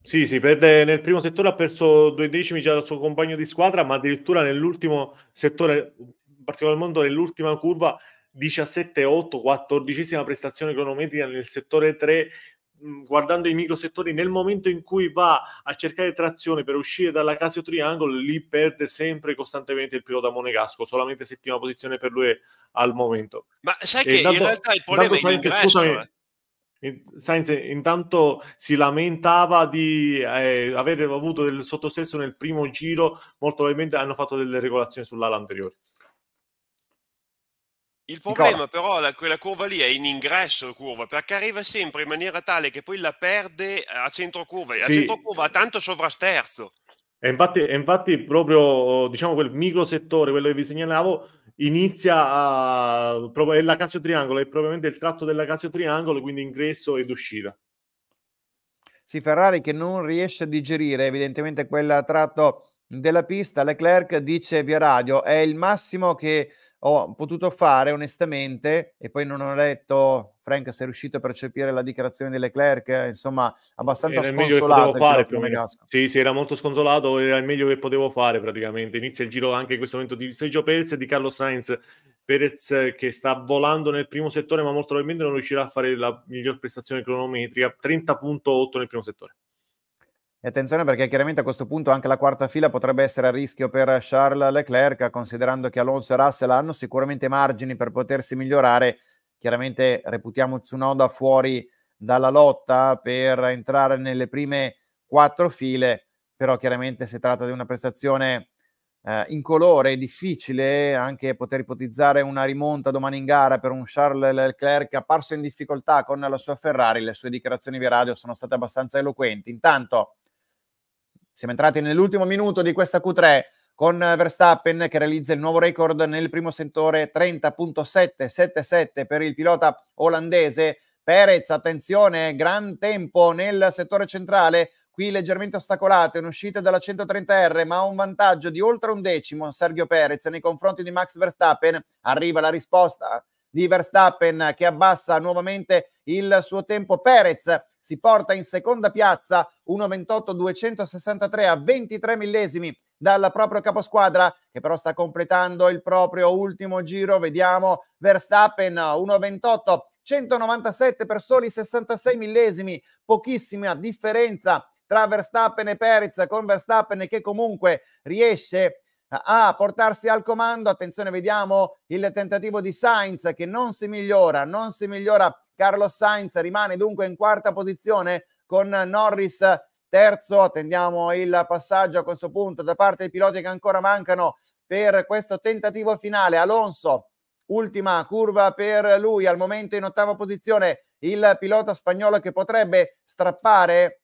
Sì, sì, perde nel primo settore, ha perso due decimi già dal suo compagno di squadra, ma addirittura nell'ultimo settore, in particolar modo nell'ultima curva, 17-8, 14 prestazione cronometrica nel settore 3 Mm, guardando i microsettori, nel momento in cui va a cercare trazione per uscire dalla Casio Triangolo, lì perde sempre costantemente il pilota monegasco, solamente settima posizione per lui al momento. Ma sai e che intanto, in realtà il problema è che scusami, eh. Sainz intanto si lamentava di eh, aver avuto del sottostesso nel primo giro, molto probabilmente hanno fatto delle regolazioni sull'ala anteriore. Il problema però è quella curva lì è in ingresso curva perché arriva sempre in maniera tale che poi la perde eh, a centro curva e sì. a centro curva ha tanto sovrasterzo. E infatti, e infatti proprio diciamo quel micro settore, quello che vi segnalavo, inizia a... è la Casio Triangolo, è probabilmente il tratto della Casio Triangolo, quindi ingresso ed uscita. Sì, Ferrari che non riesce a digerire evidentemente quel tratto della pista, Leclerc dice via radio, è il massimo che ho potuto fare onestamente, e poi non ho letto, Frank, sei riuscito a percepire la dichiarazione delle Leclerc, eh, insomma, abbastanza era sconsolato. Fare, sì, sì, era molto sconsolato, era il meglio che potevo fare praticamente. Inizia il giro anche in questo momento di Sergio Perez e di Carlo Sainz. Perez che sta volando nel primo settore, ma molto probabilmente non riuscirà a fare la miglior prestazione cronometrica, 30.8 nel primo settore. E attenzione perché chiaramente a questo punto anche la quarta fila potrebbe essere a rischio per Charles Leclerc, considerando che Alonso e Russell hanno sicuramente margini per potersi migliorare. Chiaramente reputiamo Tsunoda fuori dalla lotta per entrare nelle prime quattro file, però chiaramente si tratta di una prestazione eh, incolore, difficile anche poter ipotizzare una rimonta domani in gara per un Charles Leclerc apparso in difficoltà con la sua Ferrari. Le sue dichiarazioni via radio sono state abbastanza eloquenti. Intanto siamo entrati nell'ultimo minuto di questa Q3 con Verstappen che realizza il nuovo record nel primo settore 30.777 per il pilota olandese. Perez, attenzione, gran tempo nel settore centrale, qui leggermente ostacolato in uscita dalla 130R, ma ha un vantaggio di oltre un decimo Sergio Perez nei confronti di Max Verstappen. Arriva la risposta di Verstappen che abbassa nuovamente il suo tempo. Perez si porta in seconda piazza 1.28.263 a 23 millesimi dal proprio caposquadra che però sta completando il proprio ultimo giro. Vediamo Verstappen 1.28. 197 per soli 66 millesimi, pochissima differenza tra Verstappen e Perez, con Verstappen che comunque riesce a portarsi al comando. Attenzione, vediamo il tentativo di Sainz che non si migliora, non si migliora. Carlos Sainz rimane dunque in quarta posizione con Norris terzo. Attendiamo il passaggio a questo punto da parte dei piloti che ancora mancano per questo tentativo finale. Alonso, ultima curva per lui, al momento in ottava posizione il pilota spagnolo che potrebbe strappare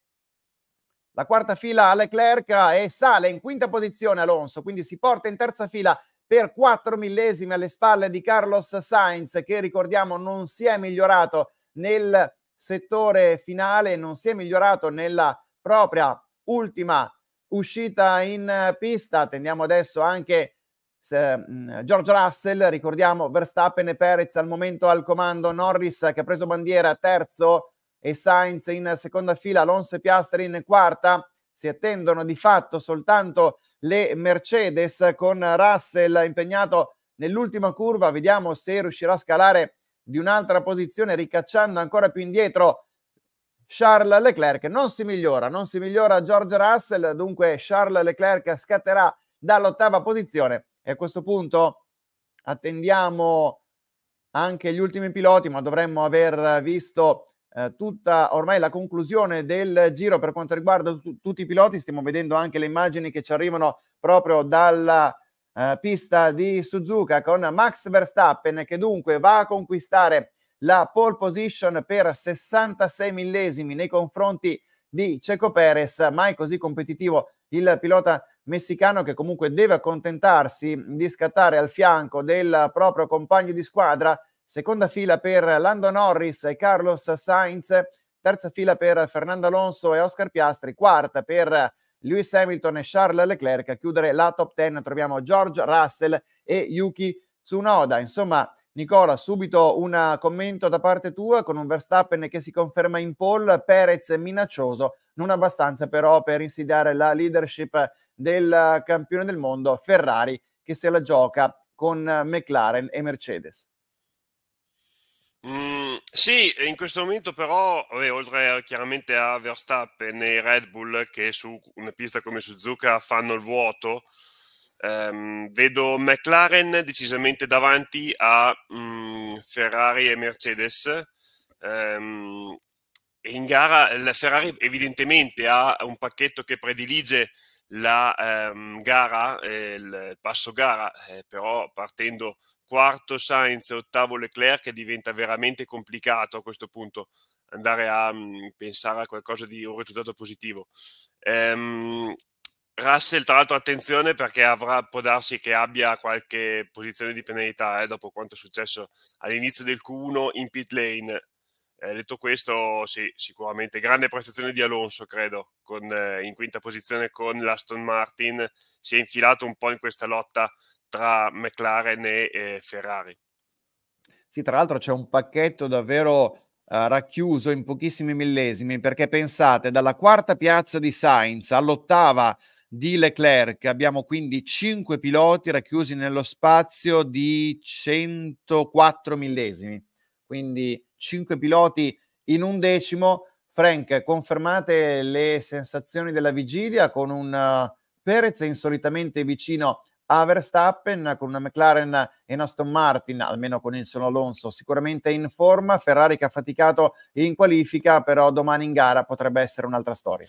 la quarta fila a Leclerc e sale in quinta posizione Alonso, quindi si porta in terza fila per quattro millesimi alle spalle di Carlos Sainz, che ricordiamo non si è migliorato nel settore finale, non si è migliorato nella propria ultima uscita in pista. Attendiamo adesso anche mm, George Russell, ricordiamo Verstappen e Perez al momento al comando, Norris che ha preso bandiera terzo, e Sainz in seconda fila, Alonso e Piastri in quarta. Si attendono di fatto soltanto le Mercedes con Russell impegnato nell'ultima curva. Vediamo se riuscirà a scalare di un'altra posizione, ricacciando ancora più indietro Charles Leclerc. Non si migliora, non si migliora George Russell. Dunque, Charles Leclerc scatterà dall'ottava posizione. E a questo punto attendiamo anche gli ultimi piloti, ma dovremmo aver visto eh, tutta ormai la conclusione del giro per quanto riguarda t- tutti i piloti, stiamo vedendo anche le immagini che ci arrivano proprio dalla eh, pista di Suzuka con Max Verstappen che dunque va a conquistare la pole position per 66 millesimi nei confronti di Ceco Perez, mai così competitivo il pilota messicano che comunque deve accontentarsi di scattare al fianco del proprio compagno di squadra seconda fila per Lando Norris e Carlos Sainz, terza fila per Fernando Alonso e Oscar Piastri, quarta per Lewis Hamilton e Charles Leclerc. A chiudere la top ten troviamo George Russell e Yuki Tsunoda. Insomma, Nicola, subito un commento da parte tua con un Verstappen che si conferma in pole, Perez minaccioso, non abbastanza però per insidiare la leadership del campione del mondo Ferrari che se la gioca con McLaren e Mercedes. Mm, sì, in questo momento però, vabbè, oltre a, chiaramente a Verstappen e Red Bull che su una pista come Suzuka fanno il vuoto, ehm, vedo McLaren decisamente davanti a mm, Ferrari e Mercedes. Ehm, in gara la Ferrari evidentemente ha un pacchetto che predilige la ehm, gara, eh, il passo gara, eh, però partendo quarto Sainz, ottavo Leclerc, diventa veramente complicato a questo punto andare a mh, mm, pensare a qualcosa di un risultato positivo. Ehm, Russell, tra l'altro, attenzione perché avrà, può darsi che abbia qualche posizione di penalità eh, dopo quanto è successo all'inizio del Q1 in pit lane. Eh, detto questo, sì, sicuramente grande prestazione di Alonso, credo, con, eh, in quinta posizione con l'Aston Martin, si è infilato un po' in questa lotta tra McLaren e eh, Ferrari. Sì, tra l'altro c'è un pacchetto davvero eh, racchiuso in pochissimi millesimi, perché pensate, dalla quarta piazza di Sainz all'ottava di Leclerc. Abbiamo quindi cinque piloti racchiusi nello spazio di 104 millesimi. Quindi cinque piloti in un decimo. Frank, confermate le sensazioni della vigilia con un eh, Perez insolitamente vicino a Verstappen, con una McLaren e un Aston Martin, almeno con il solo Alonso, sicuramente in forma. Ferrari che ha faticato in qualifica, però domani in gara potrebbe essere un'altra storia.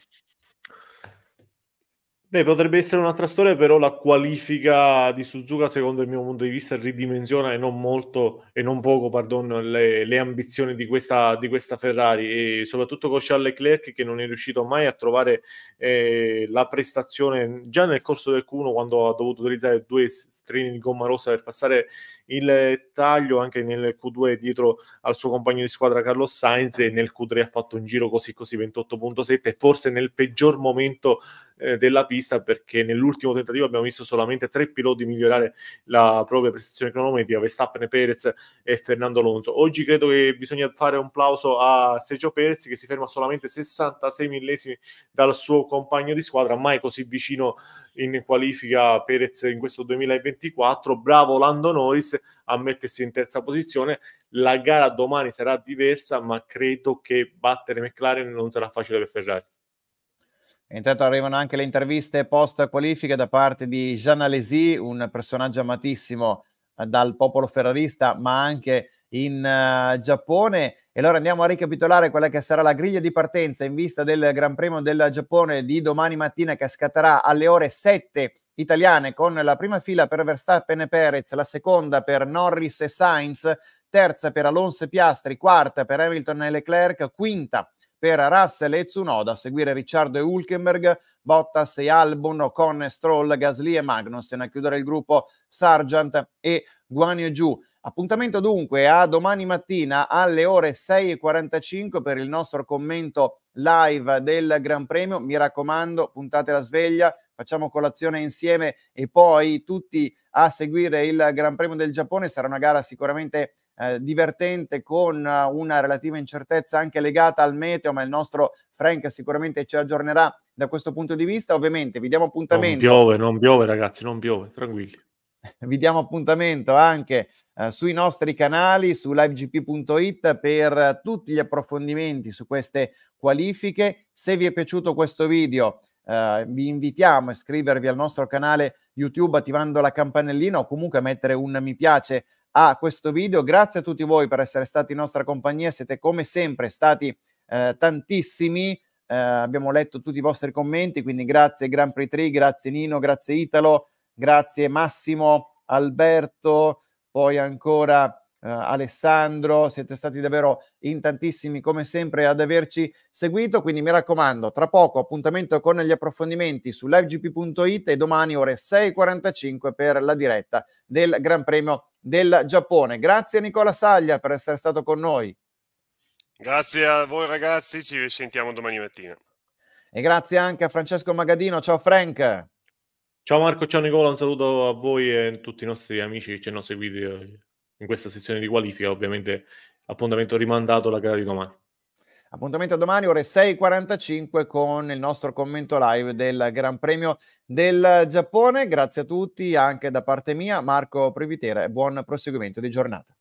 Beh, potrebbe essere un'altra storia, però la qualifica di Suzuka, secondo il mio punto di vista, ridimensiona e non molto e non poco, pardon, le, le, ambizioni di questa, di questa, Ferrari e soprattutto con Charles Leclerc che non è riuscito mai a trovare eh, la prestazione già nel corso del Q1 quando ha dovuto utilizzare due strini di gomma rossa per passare il taglio anche nel Q2 dietro al suo compagno di squadra Carlos Sainz e nel Q3 ha fatto un giro così così 28.7 forse nel peggior momento eh, della pista perché nell'ultimo tentativo abbiamo visto solamente tre piloti migliorare la propria prestazione cronometrica Verstappen, Perez e Fernando Alonso oggi credo che bisogna fare un plauso a Sergio Perez che si ferma solamente 66 millesimi dal suo compagno di squadra mai così vicino in qualifica Perez in questo 2024. Bravo Lando Norris a mettersi in terza posizione. La gara domani sarà diversa, ma credo che battere McLaren non sarà facile per Ferrari. Intanto arrivano anche le interviste post qualifica da parte di Jean Alesi, un personaggio amatissimo dal popolo ferrarista, ma anche in uh, Giappone e allora andiamo a ricapitolare quella che sarà la griglia di partenza in vista del Gran Premio del Giappone di domani mattina che scatterà alle ore 7 italiane con la prima fila per Verstappen e Perez, la seconda per Norris e Sainz, terza per Alonso e Piastri, quarta per Hamilton e Leclerc, quinta per Russell e Tsunoda, a seguire Ricciardo e Hulkenberg, Bottas e Albon, Ocon Stroll, Gasly e Magnussen, a chiudere il gruppo Sargent e Guanio Giù. Appuntamento dunque a domani mattina alle ore 6.45 per il nostro commento live del Gran Premio. Mi raccomando, puntate la sveglia, facciamo colazione insieme e poi tutti a seguire il Gran Premio del Giappone. Sarà una gara sicuramente eh, divertente con eh, una relativa incertezza anche legata al meteo, ma il nostro Frank sicuramente ci aggiornerà da questo punto di vista. Ovviamente vi diamo appuntamento. Non piove, non piove ragazzi, non piove, tranquilli. vi diamo appuntamento anche eh, sui nostri canali, su livegp.it per tutti gli approfondimenti su queste qualifiche. Se vi è piaciuto questo video, eh, vi invitiamo a iscrivervi al nostro canale YouTube attivando la campanellina o comunque a mettere un mi piace a questo video. Grazie a tutti voi per essere stati in nostra compagnia, siete come sempre stati eh, tantissimi. Eh, abbiamo letto tutti i vostri commenti, quindi grazie Grand Prix 3, grazie Nino, grazie Italo, Grazie Massimo, Alberto, poi ancora Uh, Alessandro, siete stati davvero in tantissimi come sempre ad averci seguito, quindi mi raccomando, tra poco appuntamento con gli approfondimenti su livegp.it e domani ore 6.45 per la diretta del Gran Premio del Giappone. Grazie Nicola Saglia per essere stato con noi. Grazie a voi ragazzi, ci sentiamo domani mattina. E grazie anche a Francesco Magadino, ciao Frank. Ciao Marco, ciao Nicola, un saluto a voi e a tutti i nostri amici che ci hanno seguito eh, in questa sessione di qualifica. Ovviamente appuntamento rimandato alla gara di domani. Appuntamento a domani ore 6.45 con il nostro commento live del Gran Premio del Giappone. Grazie a tutti, anche da parte mia, Marco Privitera e buon proseguimento di giornata.